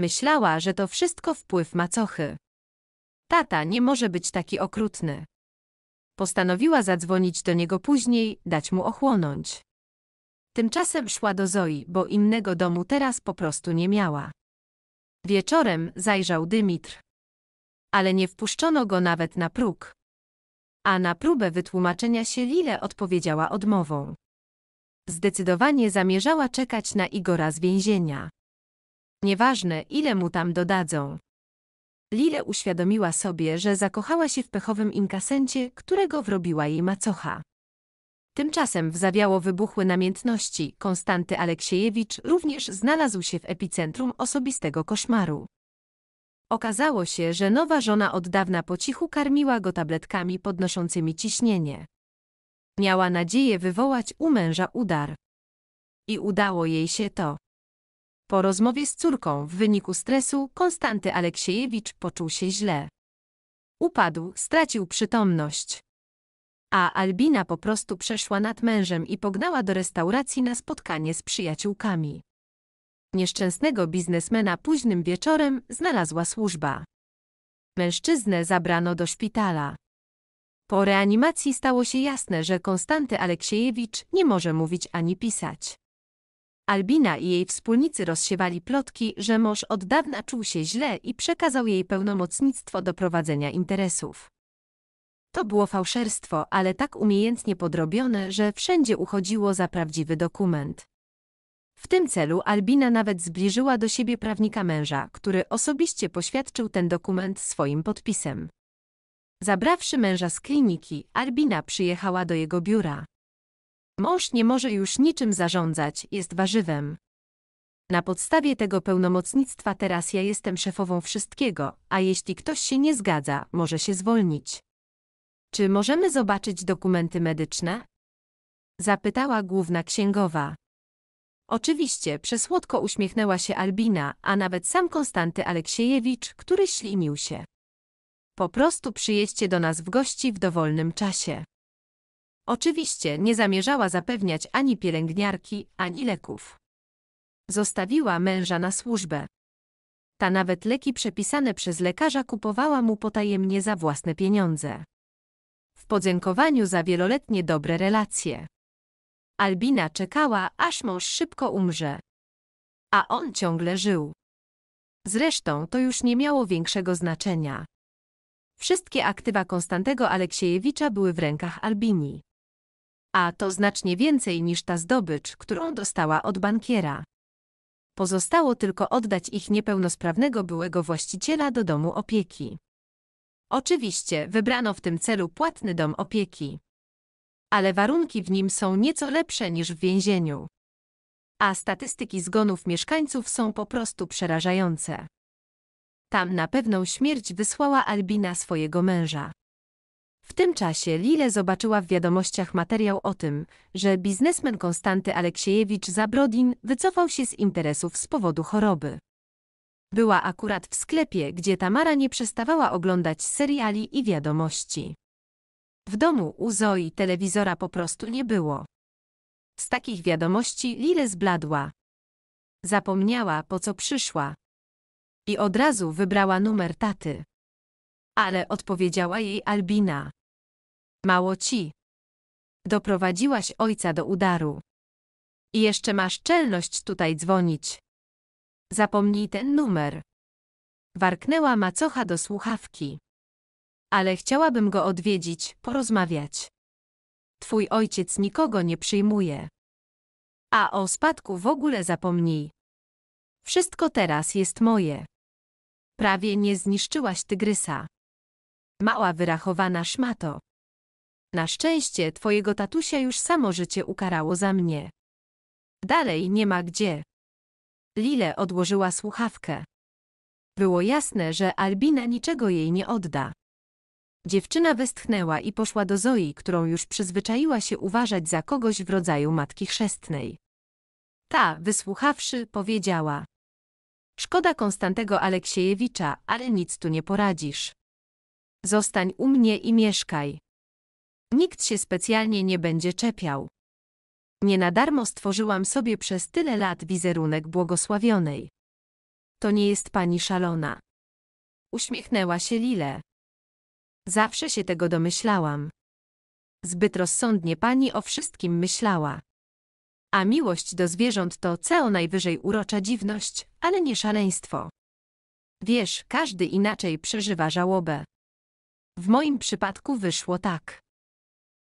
Myślała, że to wszystko wpływ macochy. Tata nie może być taki okrutny. Postanowiła zadzwonić do niego później, dać mu ochłonąć. Tymczasem szła do Zoi, bo innego domu teraz po prostu nie miała. Wieczorem zajrzał Dymitr. Ale nie wpuszczono go nawet na próg a na próbę wytłumaczenia się Lile odpowiedziała odmową. Zdecydowanie zamierzała czekać na Igora z więzienia. Nieważne, ile mu tam dodadzą. Lile uświadomiła sobie, że zakochała się w pechowym inkasencie, którego wrobiła jej macocha. Tymczasem w zawiało wybuchły namiętności. Konstanty Aleksiejewicz również znalazł się w epicentrum osobistego koszmaru. Okazało się, że nowa żona od dawna po cichu karmiła go tabletkami podnoszącymi ciśnienie. Miała nadzieję wywołać u męża udar. I udało jej się to. Po rozmowie z córką w wyniku stresu Konstanty Aleksiejewicz poczuł się źle. Upadł, stracił przytomność. A Albina po prostu przeszła nad mężem i pognała do restauracji na spotkanie z przyjaciółkami. Nieszczęsnego biznesmena późnym wieczorem znalazła służba. Mężczyznę zabrano do szpitala. Po reanimacji stało się jasne, że Konstanty Aleksiejewicz nie może mówić ani pisać. Albina i jej wspólnicy rozsiewali plotki, że mąż od dawna czuł się źle i przekazał jej pełnomocnictwo do prowadzenia interesów. To było fałszerstwo, ale tak umiejętnie podrobione, że wszędzie uchodziło za prawdziwy dokument. W tym celu Albina nawet zbliżyła do siebie prawnika męża, który osobiście poświadczył ten dokument swoim podpisem. Zabrawszy męża z kliniki, Albina przyjechała do jego biura. Mąż nie może już niczym zarządzać, jest warzywem. Na podstawie tego pełnomocnictwa teraz ja jestem szefową wszystkiego, a jeśli ktoś się nie zgadza, może się zwolnić. Czy możemy zobaczyć dokumenty medyczne? Zapytała główna księgowa. Oczywiście, przesłodko uśmiechnęła się Albina, a nawet sam Konstanty Aleksiejewicz, który ślimił się. Po prostu przyjeźdźcie do nas w gości w dowolnym czasie. Oczywiście nie zamierzała zapewniać ani pielęgniarki, ani leków. Zostawiła męża na służbę. Ta nawet leki przepisane przez lekarza kupowała mu potajemnie za własne pieniądze. W podziękowaniu za wieloletnie dobre relacje. Albina czekała, aż mąż szybko umrze. A on ciągle żył. Zresztą to już nie miało większego znaczenia. Wszystkie aktywa Konstantego Aleksiejewicza były w rękach Albini. A to znacznie więcej niż ta zdobycz, którą dostała od bankiera. Pozostało tylko oddać ich niepełnosprawnego byłego właściciela do domu opieki. Oczywiście wybrano w tym celu płatny dom opieki ale warunki w nim są nieco lepsze niż w więzieniu. A statystyki zgonów mieszkańców są po prostu przerażające. Tam na pewną śmierć wysłała Albina swojego męża. W tym czasie Lile zobaczyła w wiadomościach materiał o tym, że biznesmen Konstanty Aleksiejewicz Zabrodin wycofał się z interesów z powodu choroby. Była akurat w sklepie, gdzie Tamara nie przestawała oglądać seriali i wiadomości. W domu u Zoi telewizora po prostu nie było. Z takich wiadomości Lile zbladła. Zapomniała, po co przyszła. I od razu wybrała numer taty. Ale odpowiedziała jej Albina. Mało ci. Doprowadziłaś ojca do udaru. I jeszcze masz czelność tutaj dzwonić. Zapomnij ten numer. Warknęła macocha do słuchawki ale chciałabym go odwiedzić, porozmawiać. Twój ojciec nikogo nie przyjmuje. A o spadku w ogóle zapomnij. Wszystko teraz jest moje. Prawie nie zniszczyłaś tygrysa. Mała wyrachowana szmato. Na szczęście twojego tatusia już samo życie ukarało za mnie. Dalej nie ma gdzie. Lile odłożyła słuchawkę. Było jasne, że Albina niczego jej nie odda. Dziewczyna westchnęła i poszła do Zoi, którą już przyzwyczaiła się uważać za kogoś w rodzaju matki chrzestnej. Ta, wysłuchawszy, powiedziała. Szkoda Konstantego Aleksiejewicza, ale nic tu nie poradzisz. Zostań u mnie i mieszkaj. Nikt się specjalnie nie będzie czepiał. Nie na darmo stworzyłam sobie przez tyle lat wizerunek błogosławionej. To nie jest pani szalona. Uśmiechnęła się Lile. Zawsze się tego domyślałam. Zbyt rozsądnie pani o wszystkim myślała. A miłość do zwierząt to co najwyżej urocza dziwność, ale nie szaleństwo. Wiesz, każdy inaczej przeżywa żałobę. W moim przypadku wyszło tak.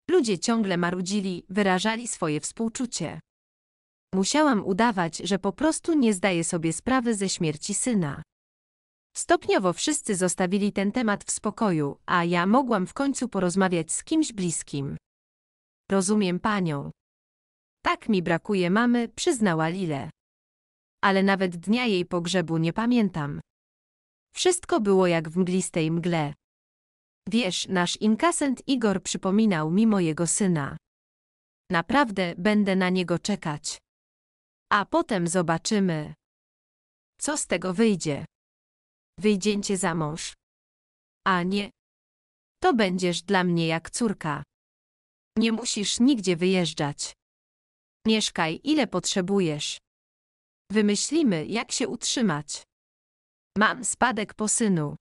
Ludzie ciągle marudzili, wyrażali swoje współczucie. Musiałam udawać, że po prostu nie zdaję sobie sprawy ze śmierci syna. Stopniowo wszyscy zostawili ten temat w spokoju, a ja mogłam w końcu porozmawiać z kimś bliskim. Rozumiem panią. Tak mi brakuje mamy, przyznała Lile. Ale nawet dnia jej pogrzebu nie pamiętam. Wszystko było jak w mglistej mgle. Wiesz, nasz inkasent Igor przypominał mi mojego syna. Naprawdę będę na niego czekać. A potem zobaczymy. Co z tego wyjdzie? Wyjdziecie za mąż. A nie. To będziesz dla mnie jak córka. Nie musisz nigdzie wyjeżdżać. Mieszkaj ile potrzebujesz. Wymyślimy, jak się utrzymać. Mam spadek po synu.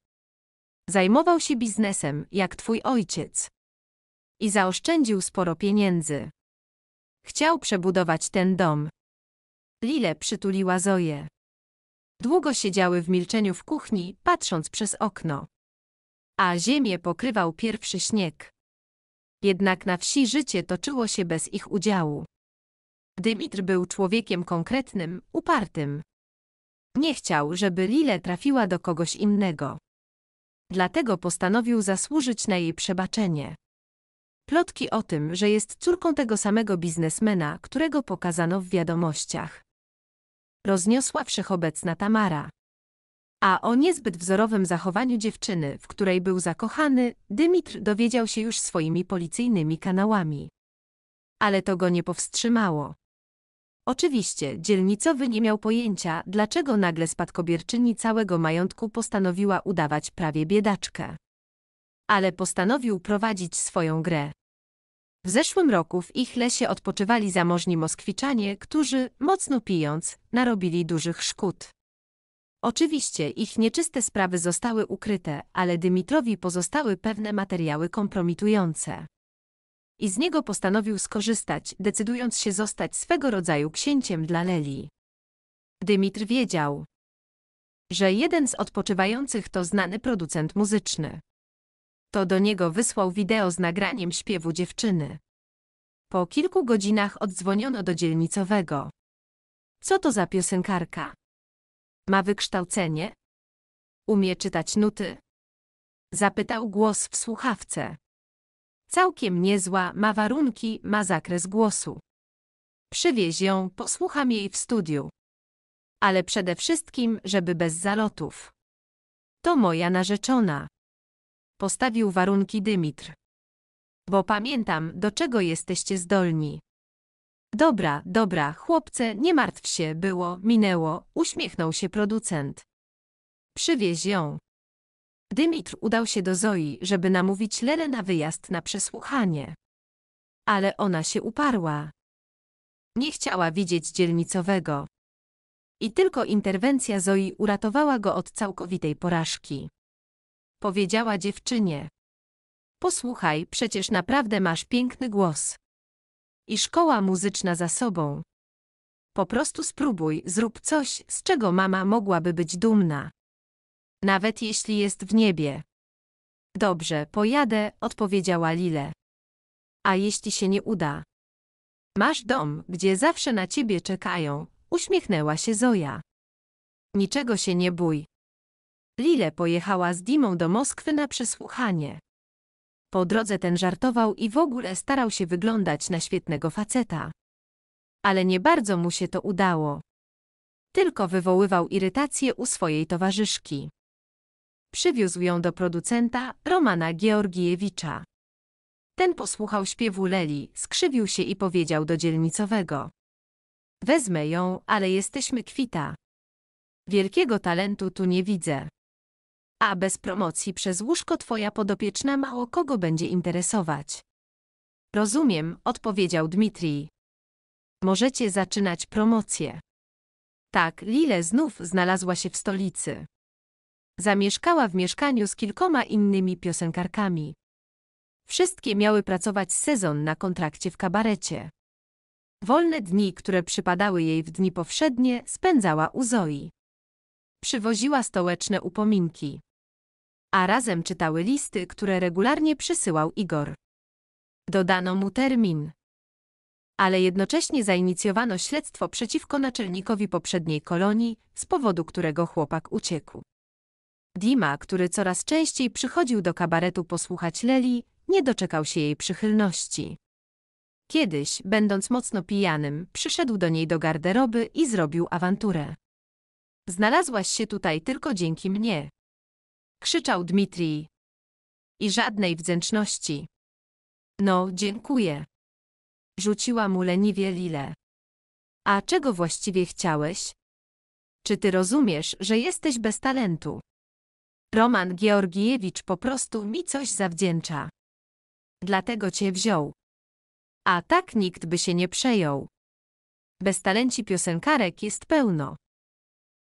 Zajmował się biznesem, jak twój ojciec. I zaoszczędził sporo pieniędzy. Chciał przebudować ten dom. Lile przytuliła Zoję. Długo siedziały w milczeniu w kuchni, patrząc przez okno. A ziemię pokrywał pierwszy śnieg. Jednak na wsi życie toczyło się bez ich udziału. Dymitr był człowiekiem konkretnym, upartym. Nie chciał, żeby Lile trafiła do kogoś innego. Dlatego postanowił zasłużyć na jej przebaczenie. Plotki o tym, że jest córką tego samego biznesmena, którego pokazano w wiadomościach rozniosła wszechobecna Tamara. A o niezbyt wzorowym zachowaniu dziewczyny, w której był zakochany, Dymitr dowiedział się już swoimi policyjnymi kanałami. Ale to go nie powstrzymało. Oczywiście, dzielnicowy nie miał pojęcia, dlaczego nagle spadkobierczyni całego majątku postanowiła udawać prawie biedaczkę. Ale postanowił prowadzić swoją grę. W zeszłym roku w ich lesie odpoczywali zamożni Moskwiczanie, którzy, mocno pijąc, narobili dużych szkód. Oczywiście ich nieczyste sprawy zostały ukryte, ale Dymitrowi pozostały pewne materiały kompromitujące. I z niego postanowił skorzystać, decydując się zostać swego rodzaju księciem dla Leli. Dymitr wiedział, że jeden z odpoczywających to znany producent muzyczny. To do niego wysłał wideo z nagraniem śpiewu dziewczyny. Po kilku godzinach oddzwoniono do dzielnicowego. Co to za piosenkarka? Ma wykształcenie? Umie czytać nuty? Zapytał głos w słuchawce. Całkiem niezła, ma warunki, ma zakres głosu. Przywieź ją, posłucham jej w studiu. Ale przede wszystkim, żeby bez zalotów. To moja narzeczona postawił warunki Dymitr. Bo pamiętam, do czego jesteście zdolni. Dobra, dobra, chłopce, nie martw się, było, minęło, uśmiechnął się producent. Przywieź ją. Dymitr udał się do Zoi, żeby namówić Lele na wyjazd na przesłuchanie. Ale ona się uparła. Nie chciała widzieć dzielnicowego. I tylko interwencja Zoi uratowała go od całkowitej porażki powiedziała dziewczynie. Posłuchaj, przecież naprawdę masz piękny głos. I szkoła muzyczna za sobą. Po prostu spróbuj, zrób coś, z czego mama mogłaby być dumna. Nawet jeśli jest w niebie. Dobrze, pojadę, odpowiedziała Lile. A jeśli się nie uda? Masz dom, gdzie zawsze na ciebie czekają, uśmiechnęła się Zoja. Niczego się nie bój, Lile pojechała z Dimą do Moskwy na przesłuchanie. Po drodze ten żartował i w ogóle starał się wyglądać na świetnego faceta. Ale nie bardzo mu się to udało. Tylko wywoływał irytację u swojej towarzyszki. Przywiózł ją do producenta, Romana Georgiewicza. Ten posłuchał śpiewu Leli, skrzywił się i powiedział do dzielnicowego. Wezmę ją, ale jesteśmy kwita. Wielkiego talentu tu nie widzę. A bez promocji przez łóżko twoja podopieczna mało kogo będzie interesować. Rozumiem, odpowiedział Dmitrij. Możecie zaczynać promocję. Tak, Lile znów znalazła się w stolicy. Zamieszkała w mieszkaniu z kilkoma innymi piosenkarkami. Wszystkie miały pracować sezon na kontrakcie w kabarecie. Wolne dni, które przypadały jej w dni powszednie, spędzała u Zoi. Przywoziła stołeczne upominki a razem czytały listy, które regularnie przysyłał Igor. Dodano mu termin. Ale jednocześnie zainicjowano śledztwo przeciwko naczelnikowi poprzedniej kolonii, z powodu którego chłopak uciekł. Dima, który coraz częściej przychodził do kabaretu posłuchać Leli, nie doczekał się jej przychylności. Kiedyś, będąc mocno pijanym, przyszedł do niej do garderoby i zrobił awanturę. Znalazłaś się tutaj tylko dzięki mnie. Krzyczał Dmitrij. I żadnej wdzięczności. No, dziękuję. Rzuciła mu leniwie Lile. A czego właściwie chciałeś? Czy ty rozumiesz, że jesteś bez talentu? Roman Georgiewicz po prostu mi coś zawdzięcza. Dlatego cię wziął. A tak nikt by się nie przejął. Bez talenci piosenkarek jest pełno.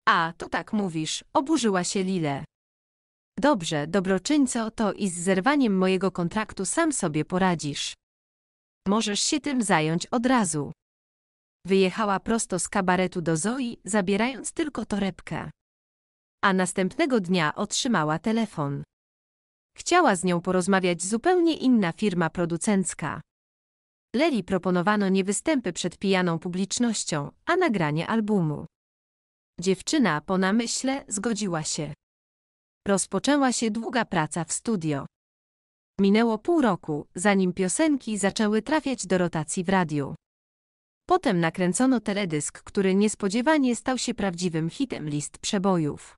A, to tak mówisz, oburzyła się Lile. Dobrze, dobroczyńco, to i z zerwaniem mojego kontraktu sam sobie poradzisz. Możesz się tym zająć od razu. Wyjechała prosto z kabaretu do Zoi, zabierając tylko torebkę. A następnego dnia otrzymała telefon. Chciała z nią porozmawiać zupełnie inna firma producencka. Leli proponowano nie występy przed pijaną publicznością, a nagranie albumu. Dziewczyna po namyśle zgodziła się. Rozpoczęła się długa praca w studio. Minęło pół roku, zanim piosenki zaczęły trafiać do rotacji w radiu. Potem nakręcono teledysk, który niespodziewanie stał się prawdziwym hitem list przebojów.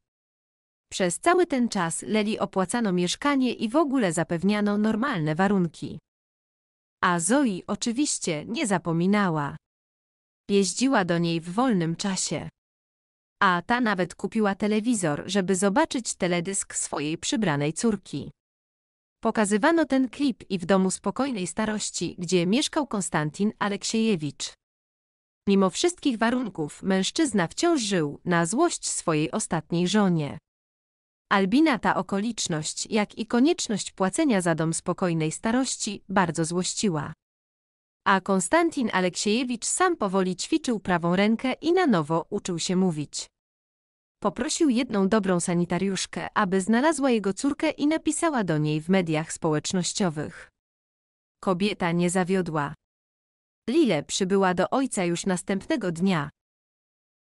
Przez cały ten czas Leli opłacano mieszkanie i w ogóle zapewniano normalne warunki. A Zoe oczywiście nie zapominała. Jeździła do niej w wolnym czasie a ta nawet kupiła telewizor, żeby zobaczyć teledysk swojej przybranej córki. Pokazywano ten klip i w domu spokojnej starości, gdzie mieszkał Konstantin Aleksiejewicz. Mimo wszystkich warunków mężczyzna wciąż żył na złość swojej ostatniej żonie. Albina ta okoliczność, jak i konieczność płacenia za dom spokojnej starości, bardzo złościła. A Konstantin Aleksiejewicz sam powoli ćwiczył prawą rękę i na nowo uczył się mówić. Poprosił jedną dobrą sanitariuszkę, aby znalazła jego córkę i napisała do niej w mediach społecznościowych. Kobieta nie zawiodła. Lile przybyła do ojca już następnego dnia.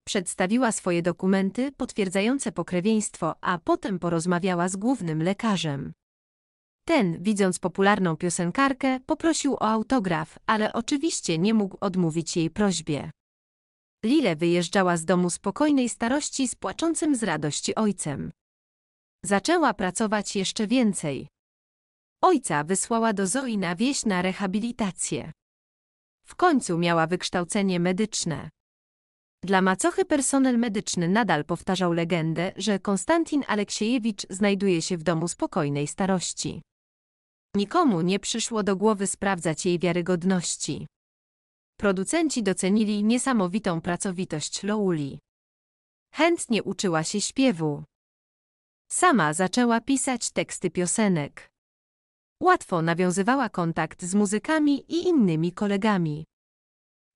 Przedstawiła swoje dokumenty potwierdzające pokrewieństwo, a potem porozmawiała z głównym lekarzem. Ten, widząc popularną piosenkarkę, poprosił o autograf, ale oczywiście nie mógł odmówić jej prośbie. Lile wyjeżdżała z domu spokojnej starości z płaczącym z radości ojcem. Zaczęła pracować jeszcze więcej. Ojca wysłała do Zoi na wieś na rehabilitację. W końcu miała wykształcenie medyczne. Dla macochy personel medyczny nadal powtarzał legendę, że Konstantin Aleksiejewicz znajduje się w domu spokojnej starości. Nikomu nie przyszło do głowy sprawdzać jej wiarygodności. Producenci docenili niesamowitą pracowitość Louli. Chętnie uczyła się śpiewu. Sama zaczęła pisać teksty piosenek. Łatwo nawiązywała kontakt z muzykami i innymi kolegami.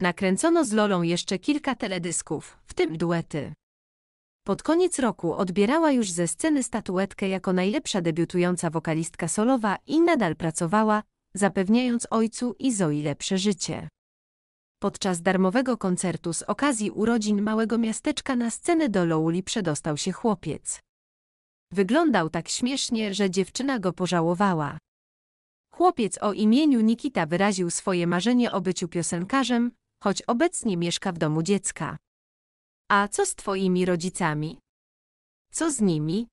Nakręcono z Lolą jeszcze kilka teledysków, w tym duety. Pod koniec roku odbierała już ze sceny statuetkę jako najlepsza debiutująca wokalistka solowa i nadal pracowała, zapewniając ojcu i Zoi lepsze życie. Podczas darmowego koncertu z okazji urodzin małego miasteczka na scenę do Lowli przedostał się chłopiec. Wyglądał tak śmiesznie, że dziewczyna go pożałowała. Chłopiec o imieniu Nikita wyraził swoje marzenie o byciu piosenkarzem, choć obecnie mieszka w domu dziecka. A co z twoimi rodzicami? Co z nimi?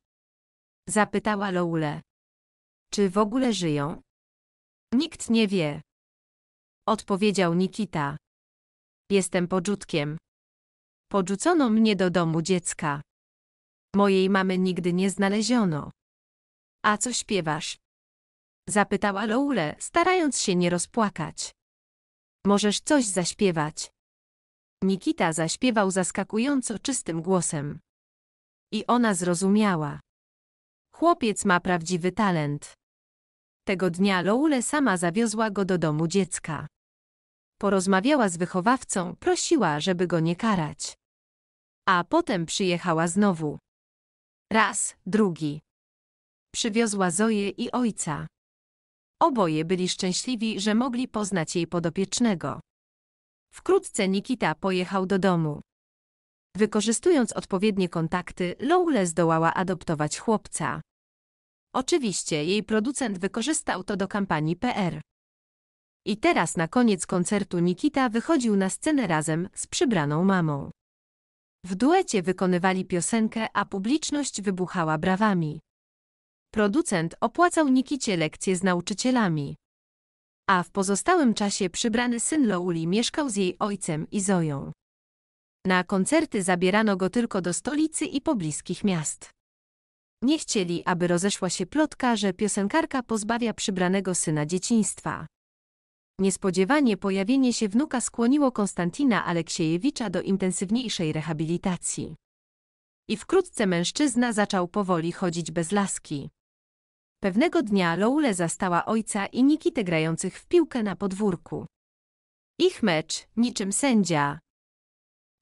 Zapytała Loule. Czy w ogóle żyją? Nikt nie wie. Odpowiedział Nikita. Jestem podrzutkiem. Podrzucono mnie do domu dziecka. Mojej mamy nigdy nie znaleziono. A co śpiewasz? Zapytała Loule, starając się nie rozpłakać. Możesz coś zaśpiewać. Nikita zaśpiewał zaskakująco czystym głosem. I ona zrozumiała. Chłopiec ma prawdziwy talent. Tego dnia Loule sama zawiozła go do domu dziecka porozmawiała z wychowawcą, prosiła, żeby go nie karać. A potem przyjechała znowu. Raz, drugi. Przywiozła Zoję i ojca. Oboje byli szczęśliwi, że mogli poznać jej podopiecznego. Wkrótce Nikita pojechał do domu. Wykorzystując odpowiednie kontakty, Lowle zdołała adoptować chłopca. Oczywiście jej producent wykorzystał to do kampanii PR. I teraz na koniec koncertu Nikita wychodził na scenę razem z przybraną mamą. W duecie wykonywali piosenkę, a publiczność wybuchała brawami. Producent opłacał Nikicie lekcje z nauczycielami. A w pozostałym czasie przybrany syn Louli mieszkał z jej ojcem i Zoją. Na koncerty zabierano go tylko do stolicy i pobliskich miast. Nie chcieli, aby rozeszła się plotka, że piosenkarka pozbawia przybranego syna dzieciństwa. Niespodziewanie pojawienie się wnuka skłoniło Konstantina Aleksiejewicza do intensywniejszej rehabilitacji. I wkrótce mężczyzna zaczął powoli chodzić bez laski. Pewnego dnia Loule zastała ojca i Nikitę grających w piłkę na podwórku. Ich mecz, niczym sędzia.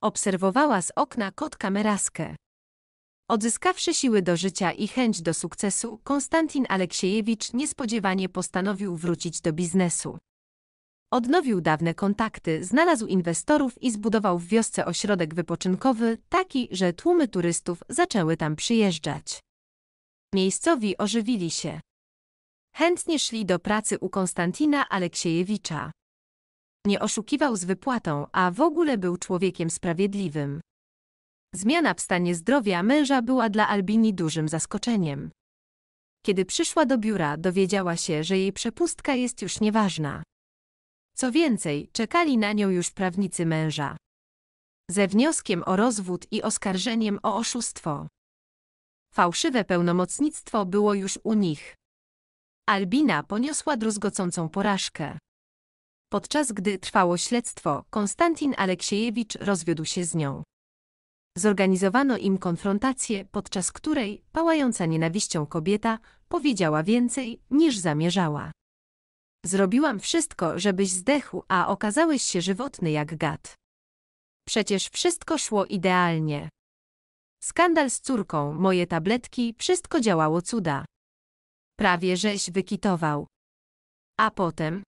Obserwowała z okna kotka Meraskę. Odzyskawszy siły do życia i chęć do sukcesu, Konstantin Aleksiejewicz niespodziewanie postanowił wrócić do biznesu. Odnowił dawne kontakty, znalazł inwestorów i zbudował w wiosce ośrodek wypoczynkowy, taki, że tłumy turystów zaczęły tam przyjeżdżać. Miejscowi ożywili się. Chętnie szli do pracy u Konstantina Aleksiejewicza. Nie oszukiwał z wypłatą, a w ogóle był człowiekiem sprawiedliwym. Zmiana w stanie zdrowia męża była dla Albini dużym zaskoczeniem. Kiedy przyszła do biura, dowiedziała się, że jej przepustka jest już nieważna. Co więcej, czekali na nią już prawnicy męża. Ze wnioskiem o rozwód i oskarżeniem o oszustwo. Fałszywe pełnomocnictwo było już u nich. Albina poniosła druzgocącą porażkę. Podczas gdy trwało śledztwo, Konstantin Aleksiejewicz rozwiódł się z nią. Zorganizowano im konfrontację, podczas której pałająca nienawiścią kobieta powiedziała więcej niż zamierzała. Zrobiłam wszystko, żebyś zdechł, a okazałeś się żywotny jak gad. Przecież wszystko szło idealnie. Skandal z córką, moje tabletki, wszystko działało cuda. Prawie żeś wykitował. A potem?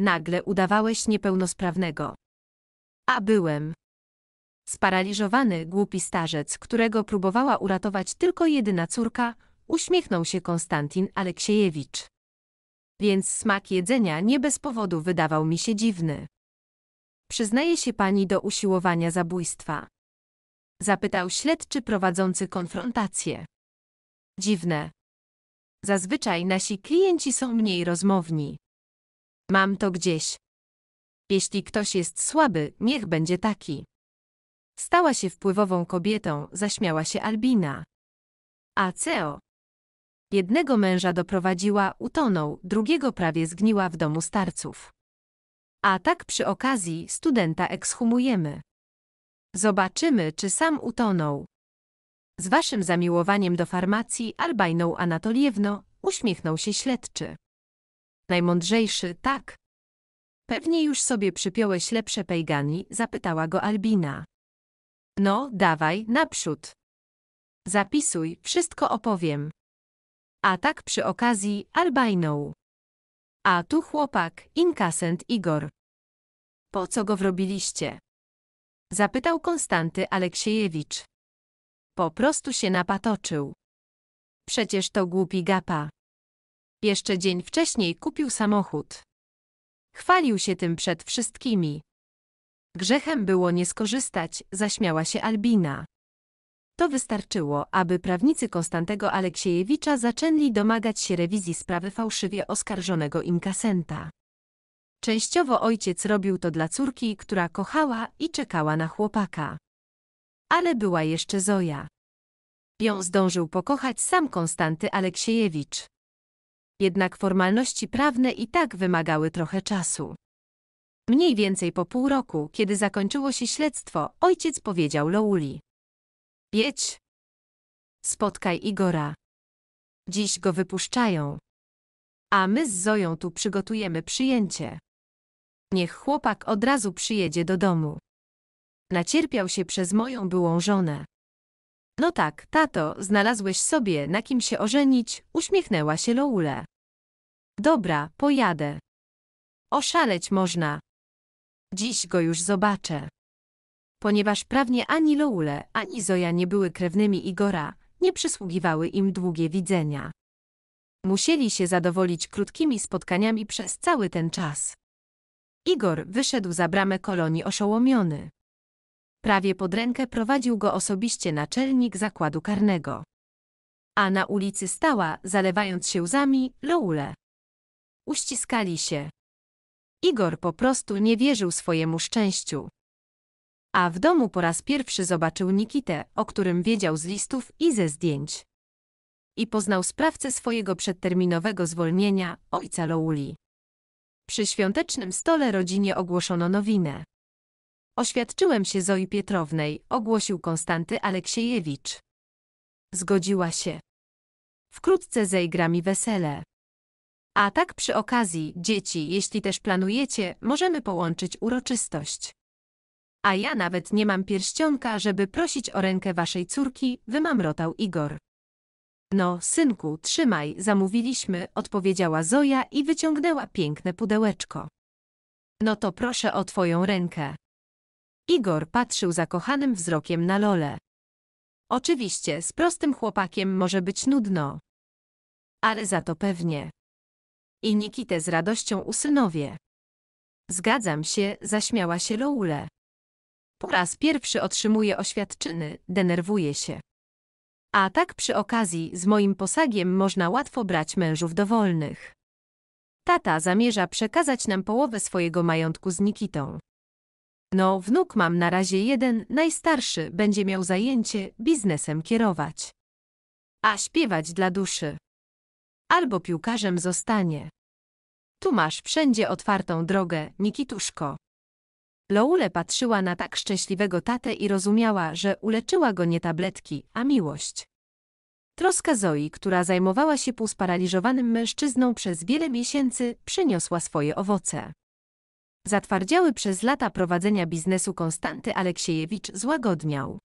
Nagle udawałeś niepełnosprawnego. A byłem. Sparaliżowany, głupi starzec, którego próbowała uratować tylko jedyna córka, uśmiechnął się Konstantin Aleksiejewicz więc smak jedzenia nie bez powodu wydawał mi się dziwny. Przyznaje się pani do usiłowania zabójstwa. Zapytał śledczy prowadzący konfrontację. Dziwne. Zazwyczaj nasi klienci są mniej rozmowni. Mam to gdzieś. Jeśli ktoś jest słaby, niech będzie taki. Stała się wpływową kobietą, zaśmiała się Albina. A CEO, Jednego męża doprowadziła, utonął, drugiego prawie zgniła w domu starców. A tak przy okazji studenta ekshumujemy. Zobaczymy, czy sam utonął. Z waszym zamiłowaniem do farmacji Albajną Anatoliewno, uśmiechnął się śledczy. Najmądrzejszy, tak. Pewnie już sobie przypiąłeś lepsze pejgani, zapytała go Albina. No, dawaj, naprzód. Zapisuj, wszystko opowiem a tak przy okazji albajną. A tu chłopak, inkasent Igor. Po co go wrobiliście? Zapytał Konstanty Aleksiejewicz. Po prostu się napatoczył. Przecież to głupi gapa. Jeszcze dzień wcześniej kupił samochód. Chwalił się tym przed wszystkimi. Grzechem było nie skorzystać, zaśmiała się Albina. To wystarczyło, aby prawnicy Konstantego Aleksiejewicza zaczęli domagać się rewizji sprawy fałszywie oskarżonego inkasenta. Częściowo ojciec robił to dla córki, która kochała i czekała na chłopaka. Ale była jeszcze Zoja. Ją zdążył pokochać sam Konstanty Aleksiejewicz. Jednak formalności prawne i tak wymagały trochę czasu. Mniej więcej po pół roku, kiedy zakończyło się śledztwo, ojciec powiedział Louli. Jedź. Spotkaj Igora. Dziś go wypuszczają. A my z Zoją tu przygotujemy przyjęcie. Niech chłopak od razu przyjedzie do domu. Nacierpiał się przez moją byłą żonę. No tak, tato, znalazłeś sobie na kim się ożenić, uśmiechnęła się Loule. Dobra, pojadę. Oszaleć można. Dziś go już zobaczę. Ponieważ prawnie ani Loule, ani Zoja nie były krewnymi Igora, nie przysługiwały im długie widzenia. Musieli się zadowolić krótkimi spotkaniami przez cały ten czas. Igor wyszedł za bramę kolonii oszołomiony. Prawie pod rękę prowadził go osobiście naczelnik zakładu karnego. A na ulicy stała, zalewając się łzami, Loule. Uściskali się. Igor po prostu nie wierzył swojemu szczęściu a w domu po raz pierwszy zobaczył Nikitę, o którym wiedział z listów i ze zdjęć. I poznał sprawcę swojego przedterminowego zwolnienia, ojca Louli. Przy świątecznym stole rodzinie ogłoszono nowinę. Oświadczyłem się Zoi Pietrownej, ogłosił Konstanty Aleksiejewicz. Zgodziła się. Wkrótce zejgra mi wesele. A tak przy okazji, dzieci, jeśli też planujecie, możemy połączyć uroczystość. A ja nawet nie mam pierścionka, żeby prosić o rękę waszej córki, wymamrotał Igor. No, synku, trzymaj, zamówiliśmy, odpowiedziała Zoja i wyciągnęła piękne pudełeczko. No to proszę o twoją rękę. Igor patrzył zakochanym wzrokiem na Lolę. Oczywiście, z prostym chłopakiem może być nudno. Ale za to pewnie. I Nikite z radością usynowie. Zgadzam się, zaśmiała się Loule. Po raz pierwszy otrzymuje oświadczyny, denerwuje się. A tak przy okazji z moim posagiem można łatwo brać mężów dowolnych. Tata zamierza przekazać nam połowę swojego majątku z Nikitą. No, wnuk mam na razie jeden, najstarszy, będzie miał zajęcie, biznesem kierować. A śpiewać dla duszy. Albo piłkarzem zostanie. Tu masz wszędzie otwartą drogę, Nikituszko. Loule patrzyła na tak szczęśliwego tatę i rozumiała, że uleczyła go nie tabletki, a miłość. Troska Zoi, która zajmowała się półsparaliżowanym mężczyzną przez wiele miesięcy, przyniosła swoje owoce. Zatwardziały przez lata prowadzenia biznesu Konstanty Aleksiejewicz złagodniał.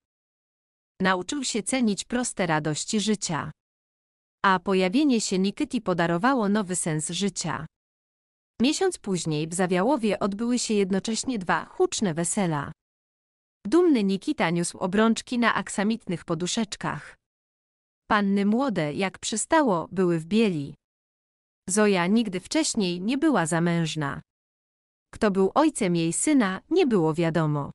Nauczył się cenić proste radości życia. A pojawienie się Nikyti podarowało nowy sens życia. Miesiąc później w Zawiałowie odbyły się jednocześnie dwa huczne wesela. Dumny Nikita niósł obrączki na aksamitnych poduszeczkach. Panny młode, jak przystało, były w bieli. Zoja nigdy wcześniej nie była zamężna. Kto był ojcem jej syna, nie było wiadomo.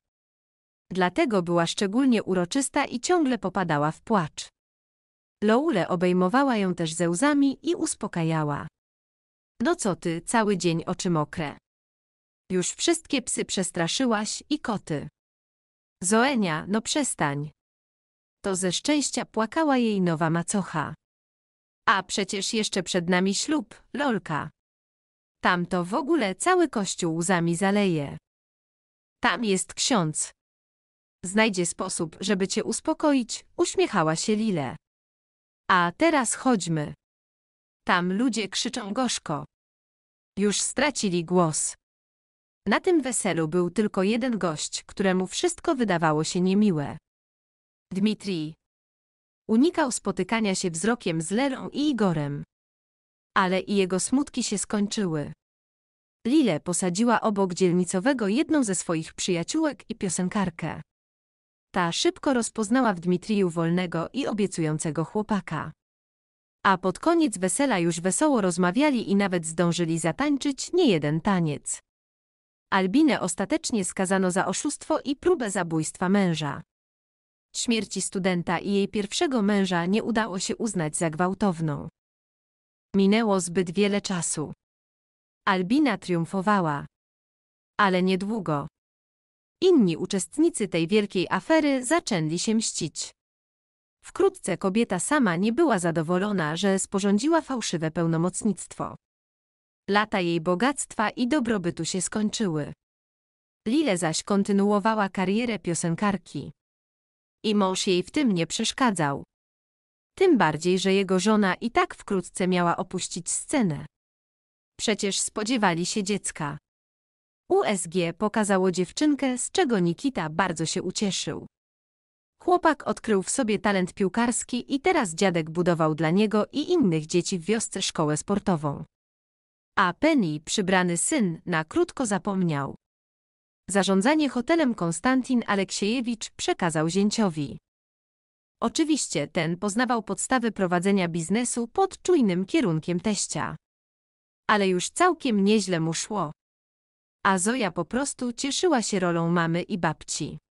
Dlatego była szczególnie uroczysta i ciągle popadała w płacz. Loule obejmowała ją też ze łzami i uspokajała. No co ty, cały dzień oczy mokre. Już wszystkie psy przestraszyłaś i koty. Zoenia, no przestań. To ze szczęścia płakała jej nowa macocha. A przecież jeszcze przed nami ślub, lolka. Tam to w ogóle cały kościół łzami zaleje. Tam jest ksiądz. Znajdzie sposób, żeby cię uspokoić, uśmiechała się Lile. A teraz chodźmy. Tam ludzie krzyczą gorzko. Już stracili głos. Na tym weselu był tylko jeden gość, któremu wszystko wydawało się niemiłe. Dmitrij. Unikał spotykania się wzrokiem z Lerą i Igorem. Ale i jego smutki się skończyły. Lile posadziła obok dzielnicowego jedną ze swoich przyjaciółek i piosenkarkę. Ta szybko rozpoznała w Dmitriju wolnego i obiecującego chłopaka. A pod koniec wesela już wesoło rozmawiali i nawet zdążyli zatańczyć nie jeden taniec. Albinę ostatecznie skazano za oszustwo i próbę zabójstwa męża. Śmierci studenta i jej pierwszego męża nie udało się uznać za gwałtowną. Minęło zbyt wiele czasu. Albina triumfowała. Ale niedługo. Inni uczestnicy tej wielkiej afery zaczęli się mścić. Wkrótce kobieta sama nie była zadowolona, że sporządziła fałszywe pełnomocnictwo. Lata jej bogactwa i dobrobytu się skończyły. Lile zaś kontynuowała karierę piosenkarki. I mąż jej w tym nie przeszkadzał. Tym bardziej, że jego żona i tak wkrótce miała opuścić scenę. Przecież spodziewali się dziecka. USG pokazało dziewczynkę, z czego Nikita bardzo się ucieszył. Chłopak odkrył w sobie talent piłkarski i teraz dziadek budował dla niego i innych dzieci w wiosce szkołę sportową. A Penny, przybrany syn, na krótko zapomniał. Zarządzanie hotelem Konstantin Aleksiejewicz przekazał zięciowi. Oczywiście ten poznawał podstawy prowadzenia biznesu pod czujnym kierunkiem teścia. Ale już całkiem nieźle mu szło. A Zoja po prostu cieszyła się rolą mamy i babci.